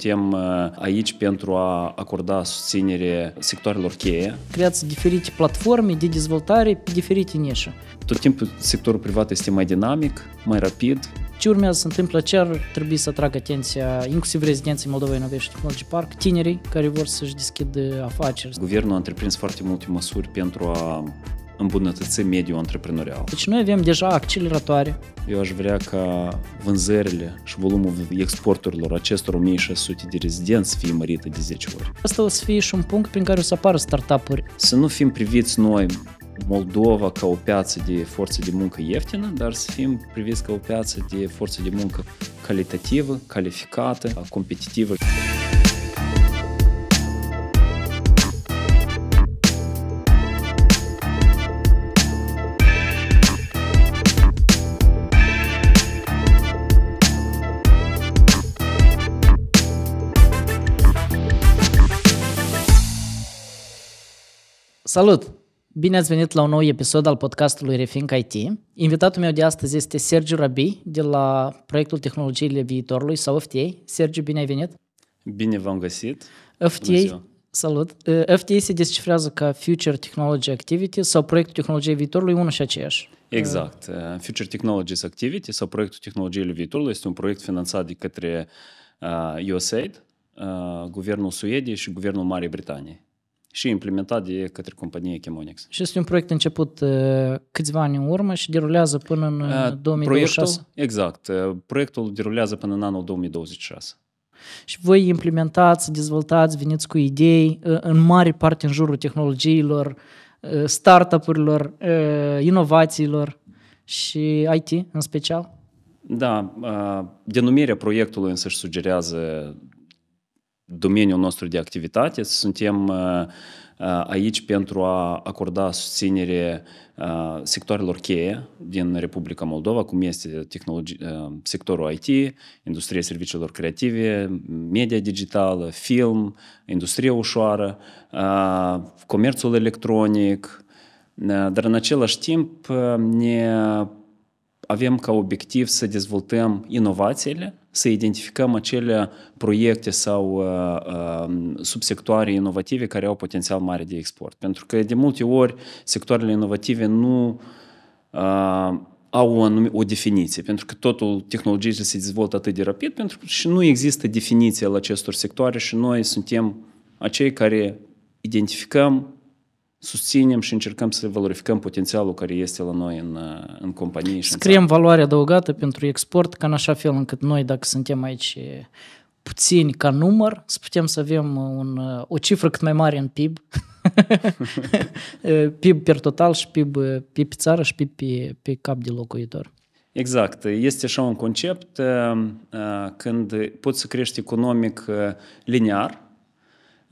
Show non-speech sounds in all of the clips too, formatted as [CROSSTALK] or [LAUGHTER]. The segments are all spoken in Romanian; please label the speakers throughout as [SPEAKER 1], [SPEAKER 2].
[SPEAKER 1] suntem uh, aici pentru a acorda susținere sectoarelor cheie. Creați diferite platforme de dezvoltare pe diferite nișe. Tot timpul sectorul privat este mai dinamic, mai rapid.
[SPEAKER 2] Ce urmează să întâmplă, ce ar trebui să atragă atenția, inclusiv rezidenții Moldova Innovation Technology Park, tinerii care vor să-și deschidă afaceri?
[SPEAKER 1] Guvernul a întreprins foarte multe măsuri pentru a îmbunătăți mediul antreprenorial. Deci noi avem deja acceleratoare. Eu aș vrea ca vânzările și volumul exporturilor acestor 1600 de rezidenți să fie mărită de 10 ori. Asta o să fie și un punct prin care o să apară startup-uri. Să nu fim priviți noi Moldova ca o piață de forță de muncă ieftină, dar să fim priviți ca o piață de forță de muncă calitativă, calificată, competitivă.
[SPEAKER 2] Salut! Bine ați venit la un nou episod al podcastului Rethink IT. Invitatul meu de astăzi este Sergiu Rabi, de la proiectul Tehnologiile Viitorului sau FTA. Sergiu, bine ai venit!
[SPEAKER 1] Bine v-am găsit!
[SPEAKER 2] FTA, salut! Uh, FTA se descifrează ca Future Technology Activity sau proiectul Tehnologiei Viitorului, unul și aceeași.
[SPEAKER 1] Exact. Uh, Future Technologies Activity sau proiectul Tehnologiile Viitorului este un proiect finanțat de către uh, USAID, Guvernul Suediei și Guvernul Marii Britanii și implementat de către compania Chemonex.
[SPEAKER 2] Și este un proiect început uh, câțiva ani în urmă și derulează până în 2026? Uh, uh, proiectul,
[SPEAKER 1] exact. Proiectul derulează până în anul 2026. Și
[SPEAKER 2] voi implementați, dezvoltați, veniți cu idei în mare parte în jurul tehnologiilor, startup-urilor, inovațiilor și IT în special?
[SPEAKER 1] Da, denumirea proiectului însă își sugerează domeniul nostru de activitate. Suntem uh, uh, aici pentru a acorda susținere uh, sectoarelor cheie din Republica Moldova, cum este sectorul IT, industria serviciilor creative, media digitală, film, industria ușoară, comerțul electronic, dar în același timp ne avem ca obiectiv să dezvoltăm inovațiile să identificăm acele proiecte sau uh, uh, subsectoare inovative care au potențial mare de export. Pentru că de multe ori sectoarele inovative nu uh, au o, anume, o definiție, pentru că totul, tehnologiei se dezvoltă atât de rapid pentru că și nu există definiție la acestor sectoare și noi suntem acei care identificăm susținem și încercăm să valorificăm potențialul care este la noi în, în companie. Și Scriem
[SPEAKER 2] în valoare adăugată pentru export, ca în așa fel încât noi, dacă suntem aici puțini ca număr, să putem să avem un, o cifră cât mai mare în PIB, [LAUGHS] [LAUGHS] PIB per total și PIB, pe țară și PIB pe, pe cap de locuitor.
[SPEAKER 1] Exact. Este așa un concept uh, uh, când poți să crești economic uh, linear,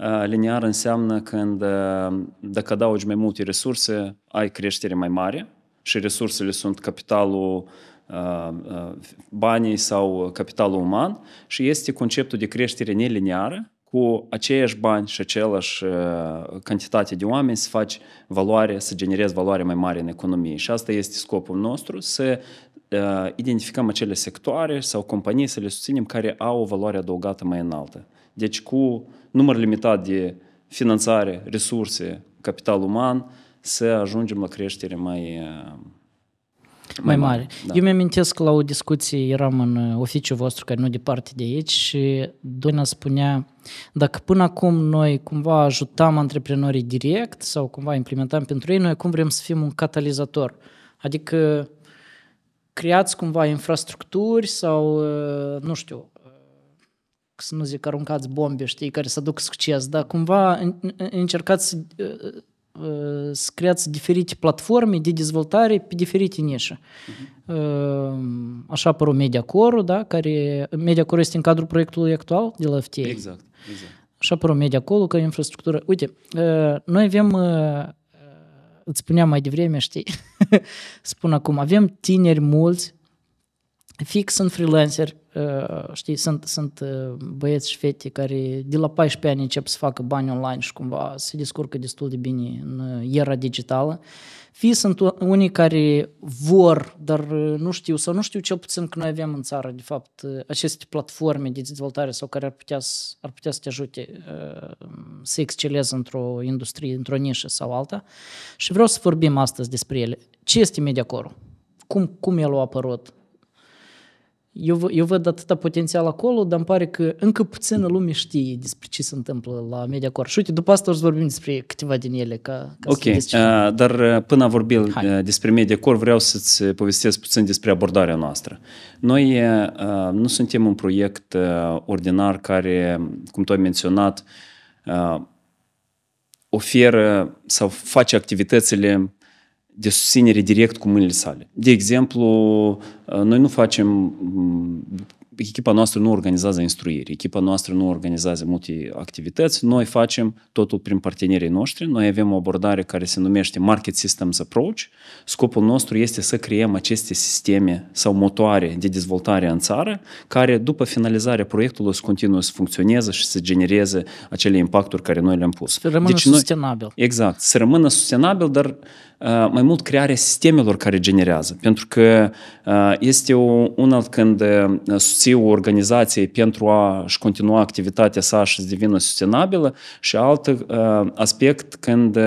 [SPEAKER 1] Eh, linear înseamnă când eh, dacă adaugi mai multe resurse, ai creștere mai mare și resursele sunt capitalul eh, banii sau capitalul uman și este conceptul de creștere nelineară cu aceiași bani și uh, cantitate de oameni să faci valoare, să generezi valoare mai mare în economie. Și asta este scopul nostru, să identificăm acele sectoare sau companii, să le susținem care au o valoare adăugată mai înaltă. Deci cu număr limitat de finanțare, resurse, capital uman, să ajungem la creștere mai, uh, mai mare. Da. Eu
[SPEAKER 2] mi-amintesc la o discuție, eram în uh, oficiul vostru, care nu departe de aici, și Dona spunea, dacă până acum noi cumva ajutam antreprenorii direct sau cumva implementam pentru ei, noi acum vrem să fim un catalizator. Adică creați cumva infrastructuri sau, uh, nu știu, să nu zic aruncați bombe, știi, care să aduc succes, dar cumva încercați să, uh, uh, să creați diferite platforme de dezvoltare pe diferite nișe. Uh-huh. Așa apărut MediaCore, da, care MediaCore este în cadrul proiectului actual de la FTA. Exact, exact. Așa apărut MediaCore că infrastructură. Uite, uh, noi avem îți spuneam mai devreme, știi, [LAUGHS] spun acum, avem tineri mulți, fix în freelanceri, Ă, știi, sunt, sunt ă, băieți și fete care de la 14 ani încep să facă bani online și cumva se descurcă destul de bine în ă, era digitală. Fii sunt unii care vor, dar nu știu, sau nu știu cel puțin că noi avem în țară, de fapt, aceste platforme de dezvoltare sau care ar putea, să, ar putea să te ajute să exceleze într-o industrie, într-o nișă sau alta. Și vreau să vorbim astăzi despre ele. Ce este Mediacorul? Cum, cum el a apărut? eu, eu văd atâta potențial acolo, dar îmi pare că încă puțină lume știe despre ce se întâmplă la MediaCorp. Și uite, după asta o să vorbim despre câteva din ele. Ca, ca ok, uh,
[SPEAKER 1] dar uh, până a vorbit uh, Hai. despre MediaCorp, vreau să-ți povestesc puțin despre abordarea noastră. Noi uh, nu suntem un proiect uh, ordinar care, cum tu ai menționat, uh, oferă sau face activitățile de susținere direct cu mâinile sale. De exemplu, uh, noi nu facem mm, echipa noastră nu organizează instruiri, echipa noastră nu organizează multe activități, noi facem totul prin partenerii noștri, noi avem o abordare care se numește Market Systems Approach. Scopul nostru este să creăm aceste sisteme sau motoare de dezvoltare în țară, care după finalizarea proiectului să continuă să funcționeze și să genereze acele impacturi care noi le-am pus. Să rămână deci noi, sustenabil. Exact, să rămână sustenabil, dar Uh, mai mult crearea sistemelor care generează. Pentru că uh, este unul când uh, susții o organizație pentru a-și continua activitatea sa și să devină sustenabilă și alt aspect când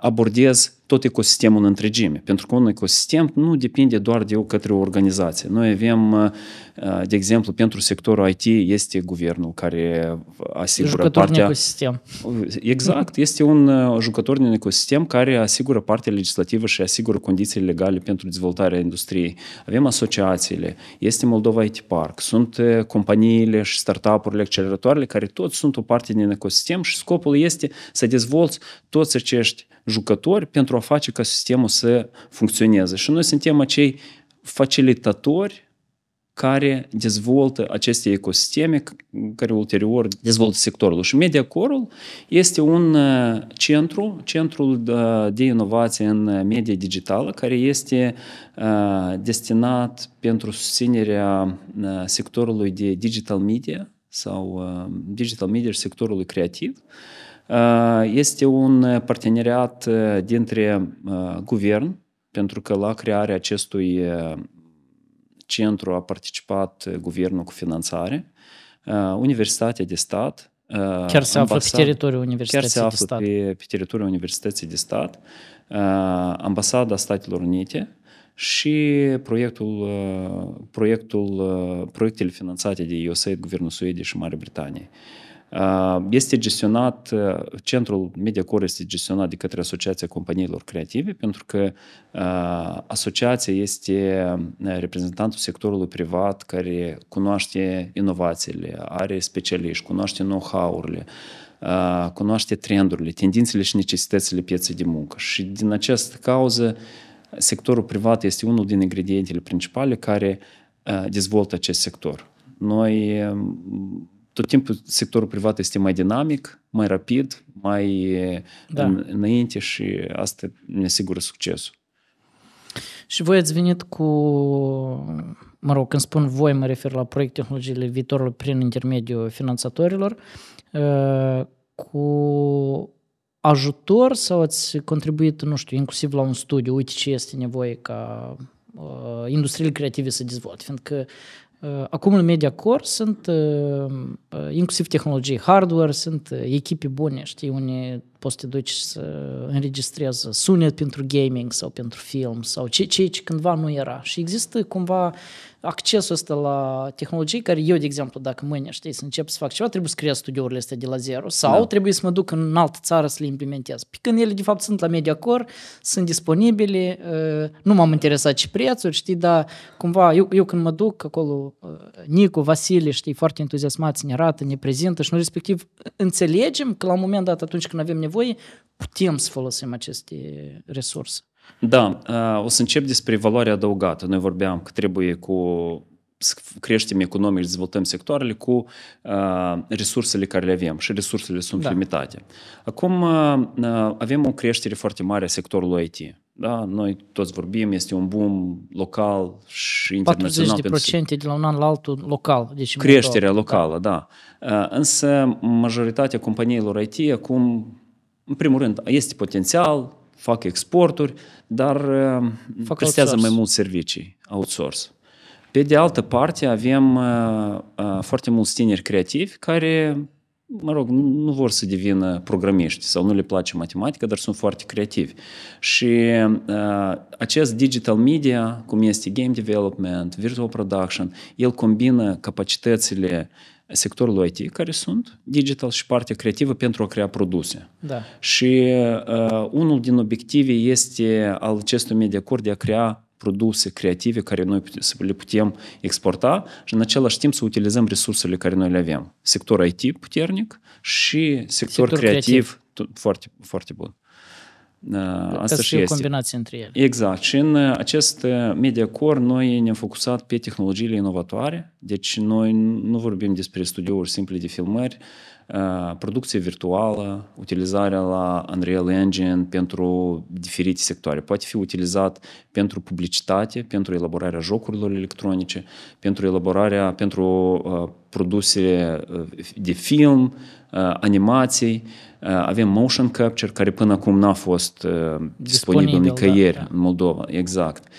[SPEAKER 1] abordezi tot ecosistemul în întregime, pentru că un ecosistem nu depinde doar de o către o organizație. Noi avem, uh, uh, de exemplu, pentru sectorul IT este guvernul care asigură jucător partea... Jucător ecosistem. [LAUGHS] Exact, este un uh, jucător din ecosistem care asigură partea legislativă și asigură condiții legale pentru dezvoltarea industriei. Avem asociațiile, este Moldova IT Park, sunt companiile și startup-urile acceleratoarele care toți sunt o parte din ecosistem și scopul este să dezvolți toți acești jucători pentru a face ca sistemul să funcționeze. Și noi suntem acei facilitatori care dezvoltă aceste ecosisteme care ulterior dezvoltă sectorul. Și MediaCorul este un uh, centru, centrul uh, de inovație în media digitală, care este uh, destinat pentru susținerea sectorului de digital media sau digital media și sectorului creativ. Э, este un э, parteneriat э, dintre guvern, pentru că la crearea acestui centru a participat eh, guvernul cu finanțare, eh, Universitatea de Stat, eh, Chiar se află pe teritoriul Universității chiar se află de Stat. Pe, pe teritoriul Universității de Stat, Ambasada Statelor Unite și proiectul, proiectul, proiectele finanțate de USAID, Guvernul Suediei și Marea Britanie. Uh, este gestionat, uh, centrul MediaCore este gestionat de către Asociația Companiilor Creative, pentru că uh, asociația este reprezentantul sectorului privat care cunoaște inovațiile, are specialiști, cunoaște know-how-urile, cunoaște trendurile, tendințele și necesitățile pieței de muncă. Și din această cauză, sectorul privat este unul din ingredientele principale care dezvoltă acest sector. Noi um, tot timpul sectorul privat este mai dinamic, mai rapid, mai da. în, înainte și asta ne asigură succesul.
[SPEAKER 2] Și voi ați venit cu, mă rog, când spun voi, mă refer la proiect tehnologiile viitorului prin intermediul finanțatorilor, uh, cu ajutor sau ați contribuit, nu știu, inclusiv la un studiu, uite ce este nevoie ca uh, industriile creative să dezvolte, fiindcă Э, Acum în media core sunt э, inclusiv tehnologii hardware, sunt э, echipe bune, știi, unde poți să te duci să înregistrezi sunet pentru gaming sau pentru film sau ce, ce, ce cândva nu era. Și există cumva accesul ăsta la tehnologii care eu, de exemplu, dacă mâine, știi, să încep să fac ceva, trebuie să creez studiourile astea de la zero sau da. trebuie să mă duc în altă țară să le implementez. Pe când ele, de fapt, sunt la Mediacor, sunt disponibile, ă, nu m-am interesat ce prețuri, știi, dar cumva eu, eu când mă duc acolo, ă, Nicu, Vasile, știi, foarte entuziasmați ne arată, ne prezintă și noi respectiv înțelegem că la un moment dat, atunci când avem nevoie nevoie, putem să folosim aceste resurse.
[SPEAKER 1] Da, o să încep despre valoarea adăugată. Noi vorbeam că trebuie cu să creștem economic, dezvoltăm sectoarele cu uh, resursele care le avem și resursele sunt da. limitate. Acum uh, avem o creștere foarte mare a sectorului IT. Da? Noi toți vorbim, este un boom local și internațional. 40%
[SPEAKER 2] de la un an la altul local. Deci Creșterea locală,
[SPEAKER 1] da. da. Uh, însă majoritatea companiilor IT acum în primul rând, este potențial, fac exporturi, dar uh, fac prestează outsource. mai mult servicii, outsource. Pe de altă parte, avem uh, uh, foarte mulți tineri creativi care, mă rog, nu, nu vor să devină programiști sau nu le place matematica, dar sunt foarte creativi. Și uh, acest digital media, cum este game development, virtual production, el combină capacitățile uh, Sectorul IT, care sunt digital și partea creativă pentru a crea produse. Da. Și uh, unul din obiective este al acestui mediacor de a crea produse creative care noi să le putem exporta și în același timp să utilizăm resursele care noi le avem. Sector IT puternic și sector, sector creativ, creativ foarte, foarte bun. Asta și este. o combinație între ele. Exact. Și în uh, acest uh, media core noi ne-am focusat pe tehnologiile inovatoare, deci noi nu vorbim despre studiouri simple de filmări, producție virtuală, utilizarea la Unreal Engine pentru diferite sectoare. Poate fi utilizat pentru publicitate, pentru elaborarea jocurilor electronice, pentru elaborarea, pentru uh, produse de film, uh, animații. Uh, avem motion capture, care până acum n-a fost disponibil nicăieri da, da. în Moldova. Exact. Uh,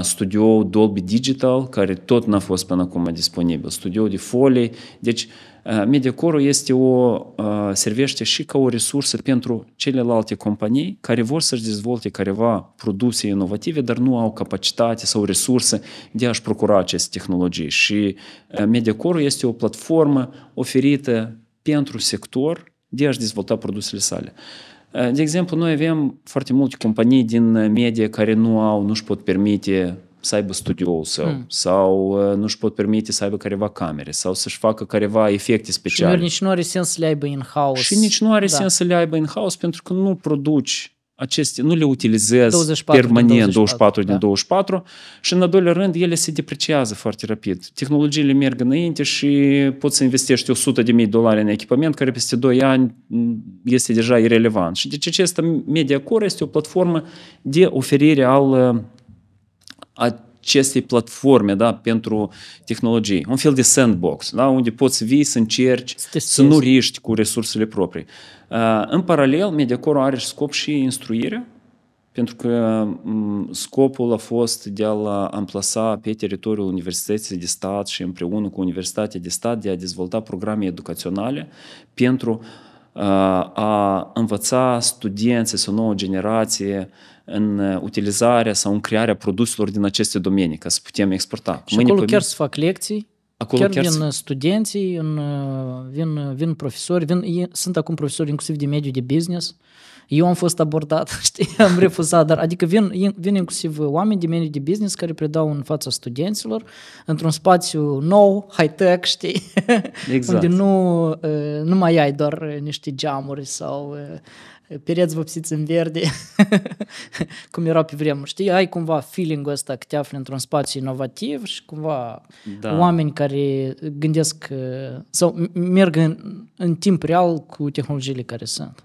[SPEAKER 1] studioul Dolby Digital, care tot n-a fost până acum disponibil, studioul de folii. Deci, Mediacorul este o, servește și ca o resursă pentru celelalte companii care vor să-și dezvolte careva produse inovative, dar nu au capacitate sau resurse de a-și procura aceste tehnologii. Și Mediacorul este o platformă oferită pentru sector de a-și dezvolta produsele sale. Э, de exemplu, noi avem foarte multe companii din uh, media care nu au, nu-și pot permite să aibă studioul său hmm. sau uh, nu-și pot permite să aibă careva camere sau să-și facă careva efecte speciale. Și nici nu are sens să le aibă in-house. Și nici nu are da. sens să le aibă in-house pentru că nu produci aceste, nu le utilizez 24 permanent 24 24 din da. 24 și în al doilea rând ele se depreciază foarte rapid. Tehnologiile merg înainte și poți să investești 100 de mii dolari în echipament care peste 2 ani este deja irrelevant. Și deci acesta MediaCore este o platformă de oferire al a acestei platforme da, pentru tehnologie. Un fel de sandbox, da, unde poți vii să încerci, Stestezi. să nu riști cu resursele proprii. Uh, în paralel, Mediacorul are și scop și instruire, pentru că scopul a fost de a-l amplasa pe teritoriul Universității de Stat și împreună cu Universitatea de Stat de a dezvolta programe educaționale pentru uh, a învăța studenții sau nouă generație în uh, utilizarea sau în crearea produselor din aceste domenii, ca să putem exporta. Și Mâine acolo chiar să
[SPEAKER 2] fac lecții,
[SPEAKER 1] Acolo chiar, chiar vin să...
[SPEAKER 2] Uh, studenții, în, uh, vin, vin profesori, vin, sunt acum profesori inclusiv de mediu de business. Eu am fost abordat, [LAUGHS] știi, am refuzat, dar adică vin, vin inclusiv oameni de mediu de business care predau în fața studenților într-un spațiu nou, high-tech, știi, [LAUGHS] exact. unde nu, nu mai ai doar niște geamuri sau pereți vă psiți în verde, cum era pe vremuri. Știi, ai cumva feeling-ul ăsta că te afli într-un spațiu inovativ și cumva da. oameni care gândesc sau merg în, în timp real cu tehnologiile care sunt.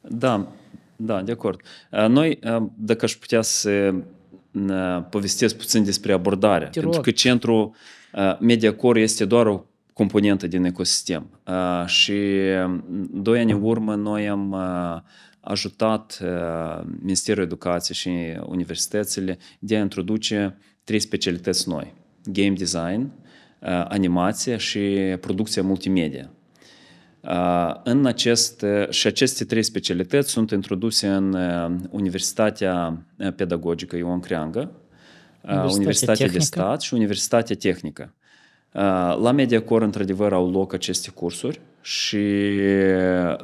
[SPEAKER 1] Da, da, de acord. Noi, dacă aș putea să povestesc puțin despre abordare, pentru că centrul Mediacore este doar o componente din ecosistem. Uh, și doi ani în urmă noi am uh, ajutat uh, Ministerul Educației și universitățile de a introduce trei specialități noi. Game design, animație și producția multimedia. În acest, și aceste trei specialități sunt introduse în Universitatea Pedagogică Ion Creangă, Universitatea, Universitatea de Stat și Universitatea Tehnică. Uh, la MediaCore, într-adevăr, au loc aceste cursuri și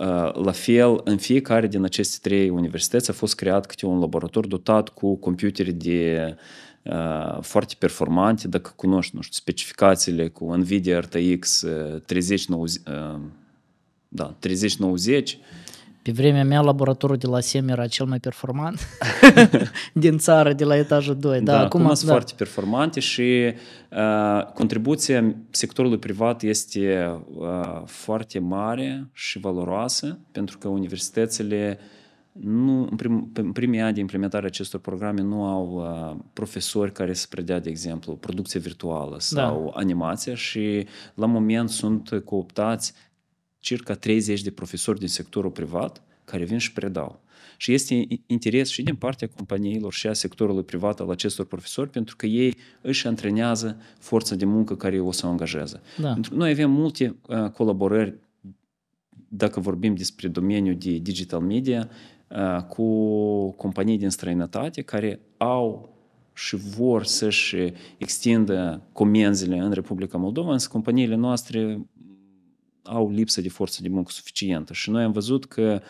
[SPEAKER 1] uh, la fel, în fiecare din aceste trei universități a fost creat câte un laborator dotat cu computere de uh, foarte performante, dacă cunoști, nu știu, specificațiile cu NVIDIA RTX 3090, da, 3090,
[SPEAKER 2] pe vremea mea, laboratorul de la SEM era cel mai performant [LAUGHS] din țară, de la etajul 2. Da, da acum, sunt da. foarte
[SPEAKER 1] performante și uh, contribuția sectorului privat este uh, foarte mare și valoroasă, pentru că universitățile nu, în, prim, în primii ani de implementare acestor programe nu au uh, profesori care să predea, de exemplu, producție virtuală da. sau da. animație și la moment sunt cooptați circa 30 de profesori din sectorul privat care vin și predau. Și este interes și din partea companiilor și a sectorului privat al acestor profesori, pentru că ei își antrenează forța de muncă care o să o angajeze. Da. Noi avem multe uh, colaborări, dacă vorbim despre domeniul de digital media, uh, cu companii din străinătate care au și vor să-și extindă comenzile în Republica Moldova, însă companiile noastre au lipsă de forță de muncă suficientă. Și noi am văzut că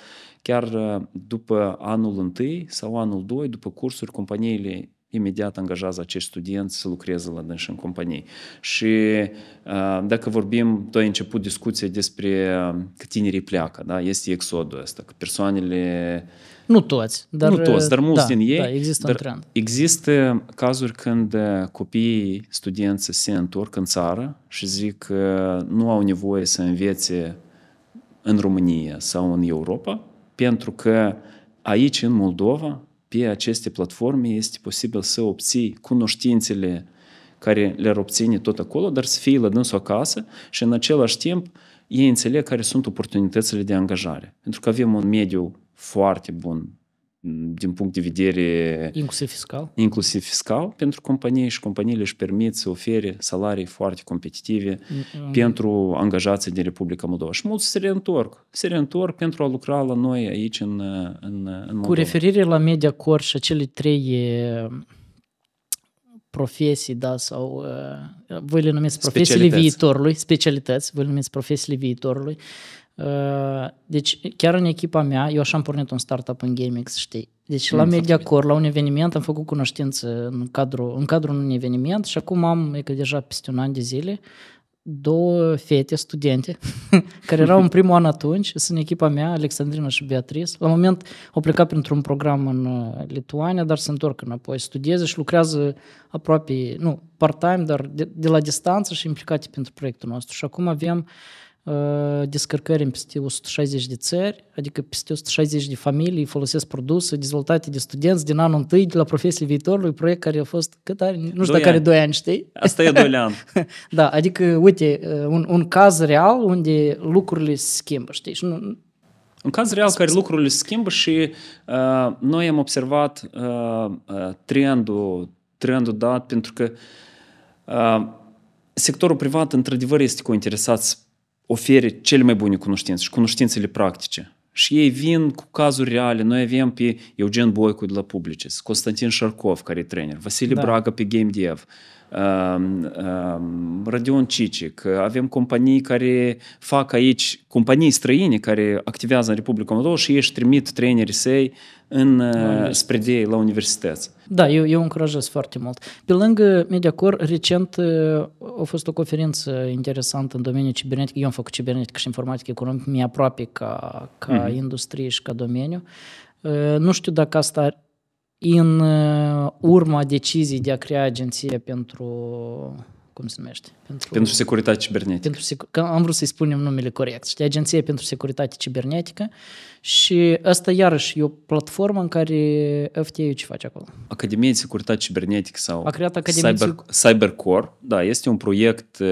[SPEAKER 1] chiar uh, după anul întâi sau anul 2, după cursuri, companiile imediat angajează acești studenți să lucreze la dânși în companii. Și uh, dacă vorbim, tu ai început discuția despre uh, că tinerii pleacă, da? este exodul ăsta, că persoanele... Nu toți, dar... Nu toți, dar mulți da, din ei. Da, există un trend. Există cazuri când uh, copiii, studenții se întorc în țară și zic că nu au nevoie să învețe în România sau în Europa, pentru că aici, în Moldova, pe aceste platforme este posibil să obții cunoștințele care le-ar obține tot acolo, dar să fie la dânsul acasă și în același timp ei înțeleg care sunt oportunitățile de angajare. Pentru că avem un mediu foarte bun din punct de vedere...
[SPEAKER 2] Inclusiv fiscal?
[SPEAKER 1] Inclusiv fiscal pentru companii și companiile își permit să ofere salarii foarte competitive mm-hmm. pentru angajații din Republica Moldova. Și mulți se reîntorc. Se reîntorc pentru a lucra la noi aici în, în, în Moldova. Cu referire
[SPEAKER 2] la Media Core și acele trei profesii, da, sau uh, voi le numesc profesiile viitorului, specialități, voi le numesc profesiile viitorului. Uh, deci chiar în echipa mea, eu așa am pornit un startup în GameX, știi. Deci la MediaCore, mm, la un eveniment, am făcut cunoștință în cadrul, în cadrul unui eveniment și acum am, e că deja peste un an de zile, două fete, studente, [LAUGHS] care erau în primul an atunci, sunt echipa mea, Alexandrina și Beatrice. La moment au plecat printr-un program în uh, Lituania, dar se întorc înapoi, studieze și lucrează aproape, nu, part-time, dar de, de la distanță și implicate pentru proiectul nostru. Și acum avem uh, descărcări în peste 160 de țări, adică peste 160 de familii folosesc produse dezvoltate de studenți din anul întâi de la profesie viitorului, proiect care a fost cât are, nu știu dacă are 2 ani,
[SPEAKER 1] știi? Asta e 2 ani.
[SPEAKER 2] da, adică, uite, un, un caz real unde lucrurile se schimbă, știi? Și nu,
[SPEAKER 1] un caz real care lucrurile se schimbă și uh, noi am observat uh, trendul, trendul dat pentru că uh, sectorul privat într-adevăr este cu interesat să ofere cele mai bune cunoștințe și cunoștințele practice. Și ei vin cu cazuri reale. Noi avem pe Eugen Boicu de la Publicis, Constantin Șarcov, care e trainer, Vasile da. Braga pe Game Dev, Um, um, Rodion Cicic, avem companii care fac aici, companii străine care activează în Republica Moldova și ei trimit trenerii săi în, uh, spre ei la universități.
[SPEAKER 2] Da, eu, eu încurajez foarte mult. Pe lângă Mediacor, recent uh, a fost o conferință interesantă în domeniul cibernetic. Eu am făcut cibernetică și informatică economică, mi aproape ca, ca mm-hmm. industrie și ca domeniu. Uh, nu știu dacă asta în uh, urma deciziei de a crea agenție pentru cum se numește?
[SPEAKER 1] Pentru, pentru securitate cibernetică.
[SPEAKER 2] Pentru, că am vrut să-i spunem numele corect, știi, Agenția pentru Securitate Cibernetică și asta iarăși e o platformă în care FTA ce face acolo?
[SPEAKER 1] Academia de Securitate Cibernetică sau A creat Academia Cyber, Cyber Cybercore, da, este un proiect uh,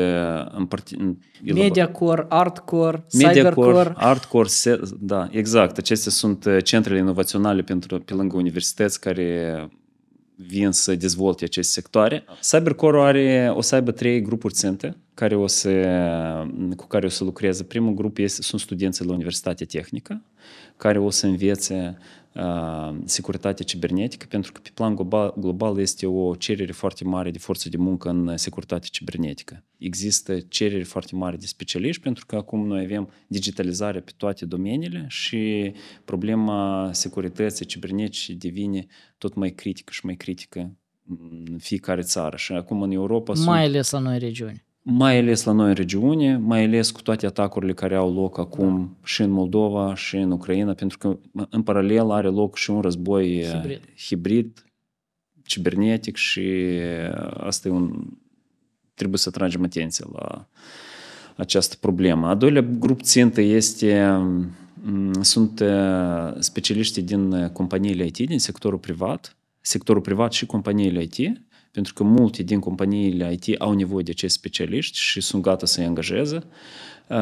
[SPEAKER 1] în parti... Mediacore,
[SPEAKER 2] Artcore, Media Cybercore.
[SPEAKER 1] Artcore, se... da, exact, acestea sunt uh, centrele inovaționale pentru, pe lângă universități care vin să dezvolte aceste sectoare. Cybercore are, o să aibă trei grupuri ținte care o să, cu care o să lucreze. Primul grup este, sunt studenții la Universitatea Tehnică, care o să învețe Securitatea cibernetică, pentru că pe plan global este o cerere foarte mare de forță de muncă în securitatea cibernetică. Există cereri foarte mari de specialiști, pentru că acum noi avem digitalizare pe toate domeniile și problema securității cibernetice devine tot mai critică și mai critică în fiecare țară. Și acum în Europa... Mai sunt... ales
[SPEAKER 2] în noi regiuni
[SPEAKER 1] mai ales la noi în regiune, mai ales cu toate atacurile care au loc acum da. și în Moldova și în Ucraina, pentru că în paralel are loc și un război hibrid, hibrid cibernetic și asta e un... trebuie să tragem atenție la această problemă. A doilea grup țintă este sunt specialiștii din companiile IT, din sectorul privat, sectorul privat și companiile IT, pentru că multe din companiile IT au nevoie de acești specialiști și sunt gata să-i angajeze. Uh,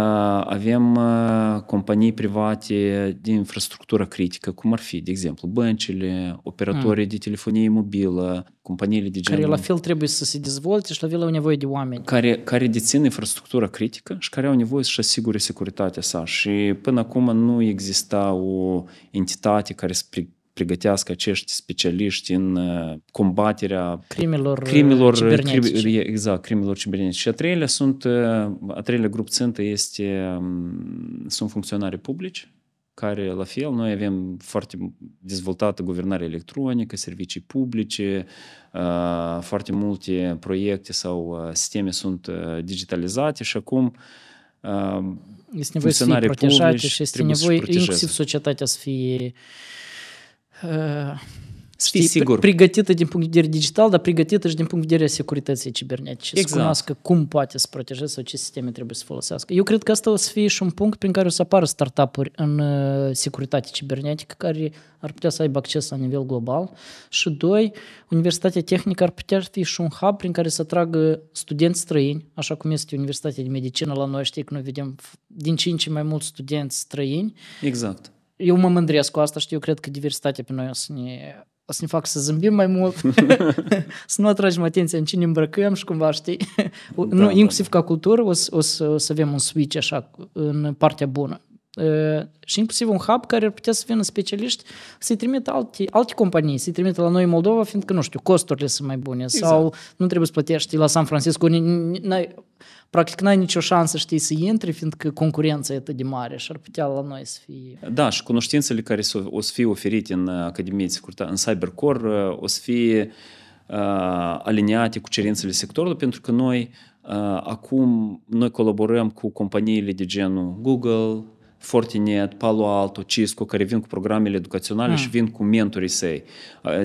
[SPEAKER 1] avem uh, companii private de infrastructură critică, cum ar fi, de exemplu, băncile, operatorii mm. de telefonie mobilă, companiile de genul... Care la
[SPEAKER 2] fel trebuie să se dezvolte și la fel au nevoie de oameni.
[SPEAKER 1] Care, care dețin infrastructura critică și care au nevoie să-și asigure securitatea sa. Și până acum nu exista o entitate care să pregătească acești specialiști în uh, combaterea
[SPEAKER 2] crimelor, uh, crimelor uh, cibernetice.
[SPEAKER 1] Cri, exact, crimelor cibernetice. Și a treilea sunt, a treilea grup țintă este, um, sunt funcționari publici, care la fel noi avem foarte dezvoltată guvernare electronică, servicii publice, foarte multe proiecte sau sisteme sunt digitalizate și acum este nevoie să fie protejate și este nevoie inclusiv
[SPEAKER 2] societatea să fie știi, Fii sigur. pregătită din punct de vedere digital, dar pregătită și din punct de vedere a securității cibernetice. Exact. Să cunoască cum poate să protejeze sau ce sisteme trebuie să folosească. Eu cred că asta o să fie și un punct prin care o să apară startup-uri în securitate cibernetică care ar putea să aibă acces la nivel global. Și doi, Universitatea Tehnică ar putea fi și un hub prin care să atragă studenți străini, așa cum este Universitatea de Medicină la noi, știi că noi vedem din ce în ce mai mulți studenți străini. Exact eu mă mândresc cu asta și eu cred că diversitatea pe noi o să ne, o să ne fac să zâmbim mai mult, să nu atragem atenția în cine îmbrăcăm și cumva, știi? Da, nu, inclusiv da. ca cultură o să, o, să, o să avem un switch așa în partea bună. Э, și inclusiv un hub care ar putea să vină specialiști să-i trimită alte, alte companii, să-i trimită la noi în Moldova, fiindcă, nu știu, costurile sunt mai bune exact. sau nu trebuie să plătești la San Francisco, n-ai, practic n-ai nicio șansă, știi, să intri, fiindcă concurența e atât de mare și ar putea la noi să fie...
[SPEAKER 1] Da, și cunoștințele care o să fie oferite în Academie de Securitate, în Cybercore, o să fie uh, aliniate cu cerințele sectorului, pentru că noi uh, acum noi colaborăm cu companiile de genul Google, Fortinet, Palo Alto, Cisco, care vin cu programele educaționale mm. și ah. vin cu mentorii săi.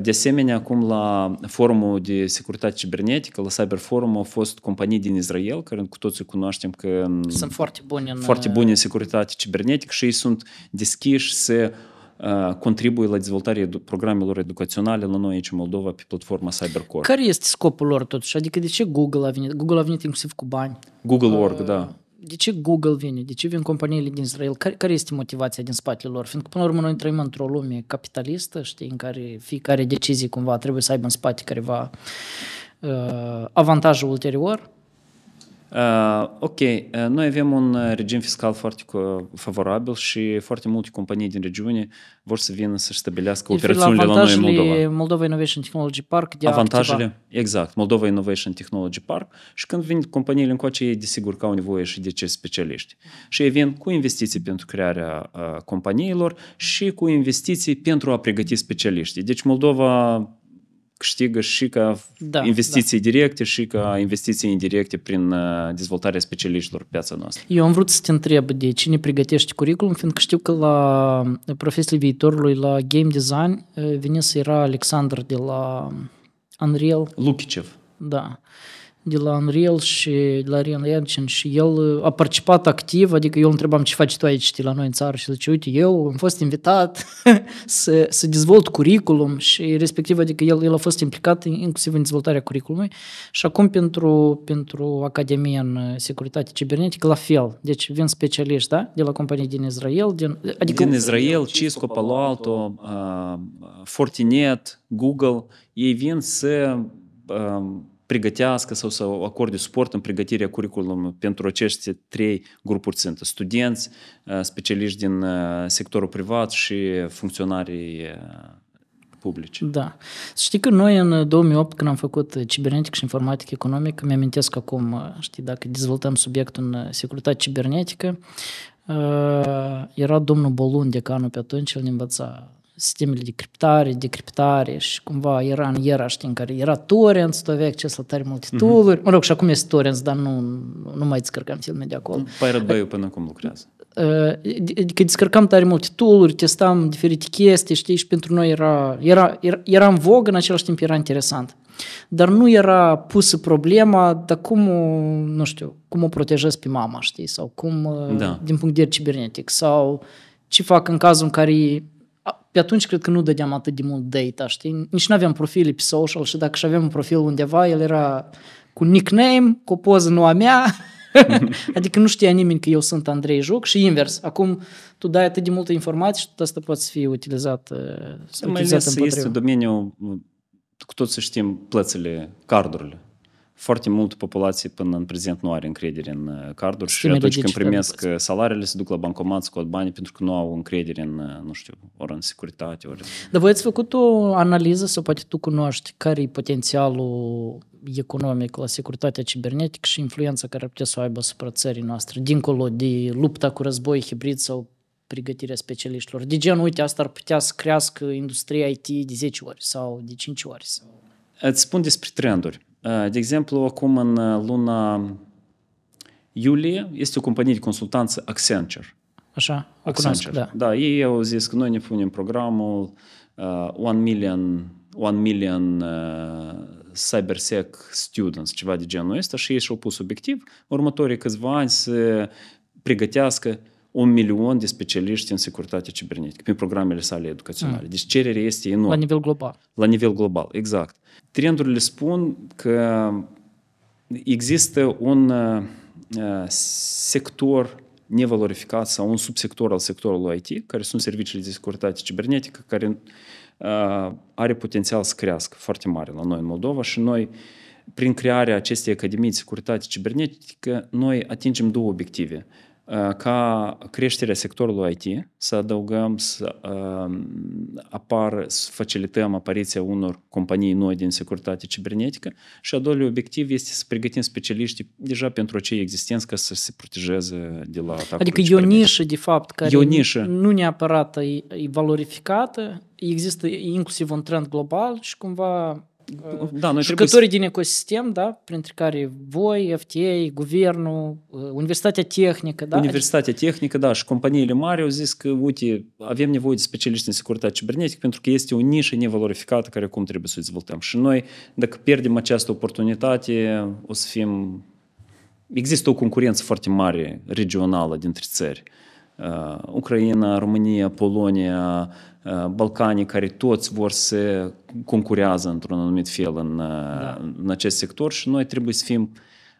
[SPEAKER 1] De asemenea, acum la forumul de securitate cibernetică, la Cyber Forum, au fost companii din Israel, care cu toții cunoaștem că mm, sunt foarte bune în, foarte uh, bune în securitate cibernetică și ei sunt deschiși să uh, contribuie la dezvoltarea edu- programelor educaționale la noi aici în Moldova pe platforma CyberCore.
[SPEAKER 2] Care este scopul lor totuși? Adică de ce Google a venit? Google a venit inclusiv cu bani. Google uh, da de ce Google vine, de ce vin companiile din Israel, care, care este motivația din spatele lor? Fiindcă până la urmă noi trăim într-o lume capitalistă, știi, în care fiecare decizie cumva trebuie să aibă în spate careva uh, avantajul ulterior
[SPEAKER 1] Uh, ok, uh, noi avem un uh, regim fiscal foarte favorabil și foarte multe companii din regiune vor să vină să-și stabilească operațiunile la, la noi în Moldova.
[SPEAKER 2] Moldova Innovation Technology Park de Avantajele,
[SPEAKER 1] activa. exact, Moldova Innovation Technology Park și când vin companiile încoace, ei desigur că au nevoie și de ce specialiști. Și ei vin cu investiții pentru crearea companiilor și cu investiții pentru a pregăti specialiști. Deci Moldova câștigă și ca da, investiții da. directe și ca investiții indirecte prin uh, dezvoltarea specialiștilor pe piața noastră.
[SPEAKER 2] Eu am vrut să te întreb de cine pregătește curriculum, fiindcă știu că la profesiile viitorului, la game design, uh, venise era Alexandru de la Unreal. Lukicev. Da de la Unreal și de la Unreal Engine și el uh, a participat activ, adică eu îl întrebam ce faci tu aici știi, la noi în țară și zice, uite, eu am fost invitat [LAUGHS] să, să dezvolt curriculum și respectiv, adică el, el a fost implicat inclusiv în dezvoltarea curriculumului și acum pentru, pentru Academia în uh, Securitate Cibernetică la fel. Deci vin specialiști, da? De la companii din Israel, din...
[SPEAKER 1] Adică... Din Israel, Cisco, Palo Alto, uh, Fortinet, Google, ei vin să uh, pregătească sau să acorde suport în pregătirea curriculumului pentru aceste trei grupuri țintă. Studenți, specialiști din sectorul privat și funcționarii publici.
[SPEAKER 2] Da. Să știi că noi în 2008, când am făcut cibernetică și informatică economică, mi-amintesc acum, știi, dacă dezvoltăm subiectul în securitate cibernetică, era domnul Bolun, decanul pe atunci, el ne învăța sistemele de criptare, decriptare și cumva era în era, știi, în care era torrents, tu aveai acces la tare multe mm-hmm. Mă rog, și acum este torrents, dar nu, nu mai descărcam filme de acolo. Pirate Bay
[SPEAKER 1] până acum lucrează.
[SPEAKER 2] Ă, adică descărcam tare multe tool testam diferite chestii, știi, și pentru noi era, era, era, era în vogă, în același timp era interesant. Dar nu era pusă problema de cum, nu știu, cum o protejez pe mama, știi, sau cum, ă, da. din punct de vedere cibernetic, sau ce fac în cazul în care pe atunci cred că nu dădeam atât de mult data, știi? Nici nu aveam profile pe social și dacă și aveam un profil undeva, el era cu nickname, cu o poză nu a mea, [LAUGHS] adică nu știa nimeni că eu sunt Andrei Juc și invers. Acum tu dai atât de multă informație și tot asta poate fi utilizat, uh, utilizat mai este
[SPEAKER 1] domeniul, cu toți să știm plățile, cardurile foarte mult populație până în prezent nu are încredere în uh, carduri Stimele și atunci când primesc uh, salariile se duc la bancomat, scot bani pentru că nu au încredere în, uh, nu știu, ori în securitate, ori...
[SPEAKER 2] Dar voi ați făcut o analiză sau poate tu cunoști care e potențialul economic la securitatea cibernetică și influența care ar putea să o aibă asupra țării noastre, dincolo de lupta cu război hibrid sau pregătirea specialiștilor. De gen, uite, asta ar putea să crească industria IT de 10 ori sau de 5 ori. Sau...
[SPEAKER 1] Îți spun despre trenduri. Uh, de exemplu, acum în uh, luna iulie este o companie de consultanță Accenture.
[SPEAKER 2] Așa, Accenture. Cunosc,
[SPEAKER 1] da. da, ei au zis că noi ne punem programul uh, One Million, one million uh, CyberSec Students, ceva de genul ăsta, și ei și-au pus obiectiv următorii câțiva ani să pregătească un milion de specialiști în securitate cibernetică prin programele sale educaționale. Mm. Deci cererea este enormă. La nivel global. La nivel global, exact. Trendurile spun că există un uh, sector nevalorificat sau un subsector al sectorului IT, care sunt serviciile de securitate cibernetică, care uh, are potențial să crească foarte mare la noi în Moldova și noi, prin crearea acestei Academii de Securitate Cibernetică, noi atingem două obiective – ca creșterea sectorului IT, să adăugăm, să apar, să facilităm apariția unor companii noi din securitate cibernetică și a doilea obiectiv este să pregătim specialiști deja pentru cei existenți ca să se protejeze de la atacuri Adică e o nișă,
[SPEAKER 2] de fapt, care e o nișă. nu neapărat e, e valorificată, există inclusiv un trend global și cumva da, noi jucătorii trebuie... din ecosistem, da, printre care voi, FTA, guvernul, Universitatea Tehnică, da? Universitatea
[SPEAKER 1] Tehnică, da, și companiile mari au zis că, uite, avem nevoie de specialiști în securitate cibernetică pentru că este o nișă nevalorificată care cum trebuie să o dezvoltăm. Și noi, dacă pierdem această oportunitate, o să fim... Există o concurență foarte mare regională dintre țări. Ucraina, România, Polonia, Balcanii, care toți vor să concurează într-un anumit fel în, da. în acest sector și noi trebuie să fim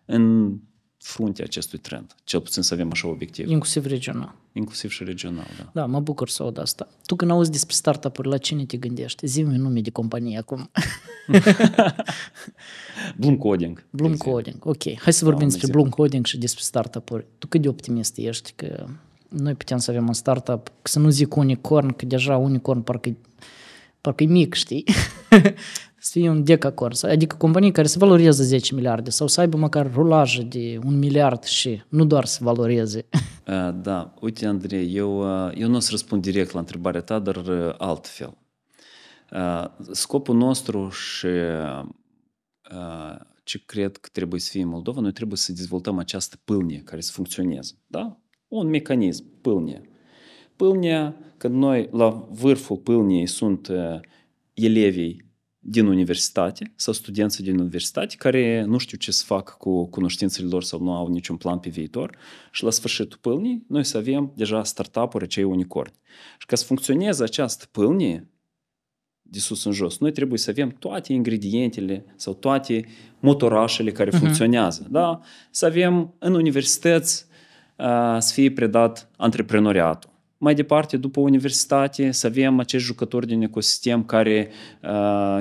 [SPEAKER 1] în fruntea acestui trend. Cel puțin să avem așa obiectiv. Inclusiv regional. Inclusiv și regional, da.
[SPEAKER 2] Da, mă bucur să aud asta. Tu când auzi despre startup-uri, la cine te gândești? Zi-mi nume de companie acum.
[SPEAKER 1] Bloom Coding.
[SPEAKER 2] Bloom Coding, ok. Hai să vorbim despre Bloom Coding și despre startup-uri. Tu cât de optimist ești că noi putem să avem un startup, să nu zic unicorn, că deja unicorn parcă, parcă e mic, știi? să fie un decacorn, adică companii care să valoreze 10 miliarde sau să aibă măcar rulaje de un miliard și nu doar să valoreze.
[SPEAKER 1] Da, uite Andrei, eu, eu nu o să răspund direct la întrebarea ta, dar altfel. Scopul nostru și ce cred că trebuie să fie în Moldova, noi trebuie să dezvoltăm această pâlnie care să funcționeze. Da? un mecanism, pâlnia. Pâlnia, când noi la vârful pâlniei sunt elevii din universitate sau studenții din universitate care nu știu ce să fac cu cunoștințele lor sau nu au niciun plan pe viitor și la sfârșitul pâlnii noi să avem deja startup-uri cei unicorni. Și ca să funcționeze această pâlnie de sus în jos, noi trebuie să avem toate ingredientele sau toate motorașele care uh-huh. funcționează. Da? Să avem în universități să fie predat antreprenoriatul. Mai departe, după universitate, să avem acești jucători din ecosistem care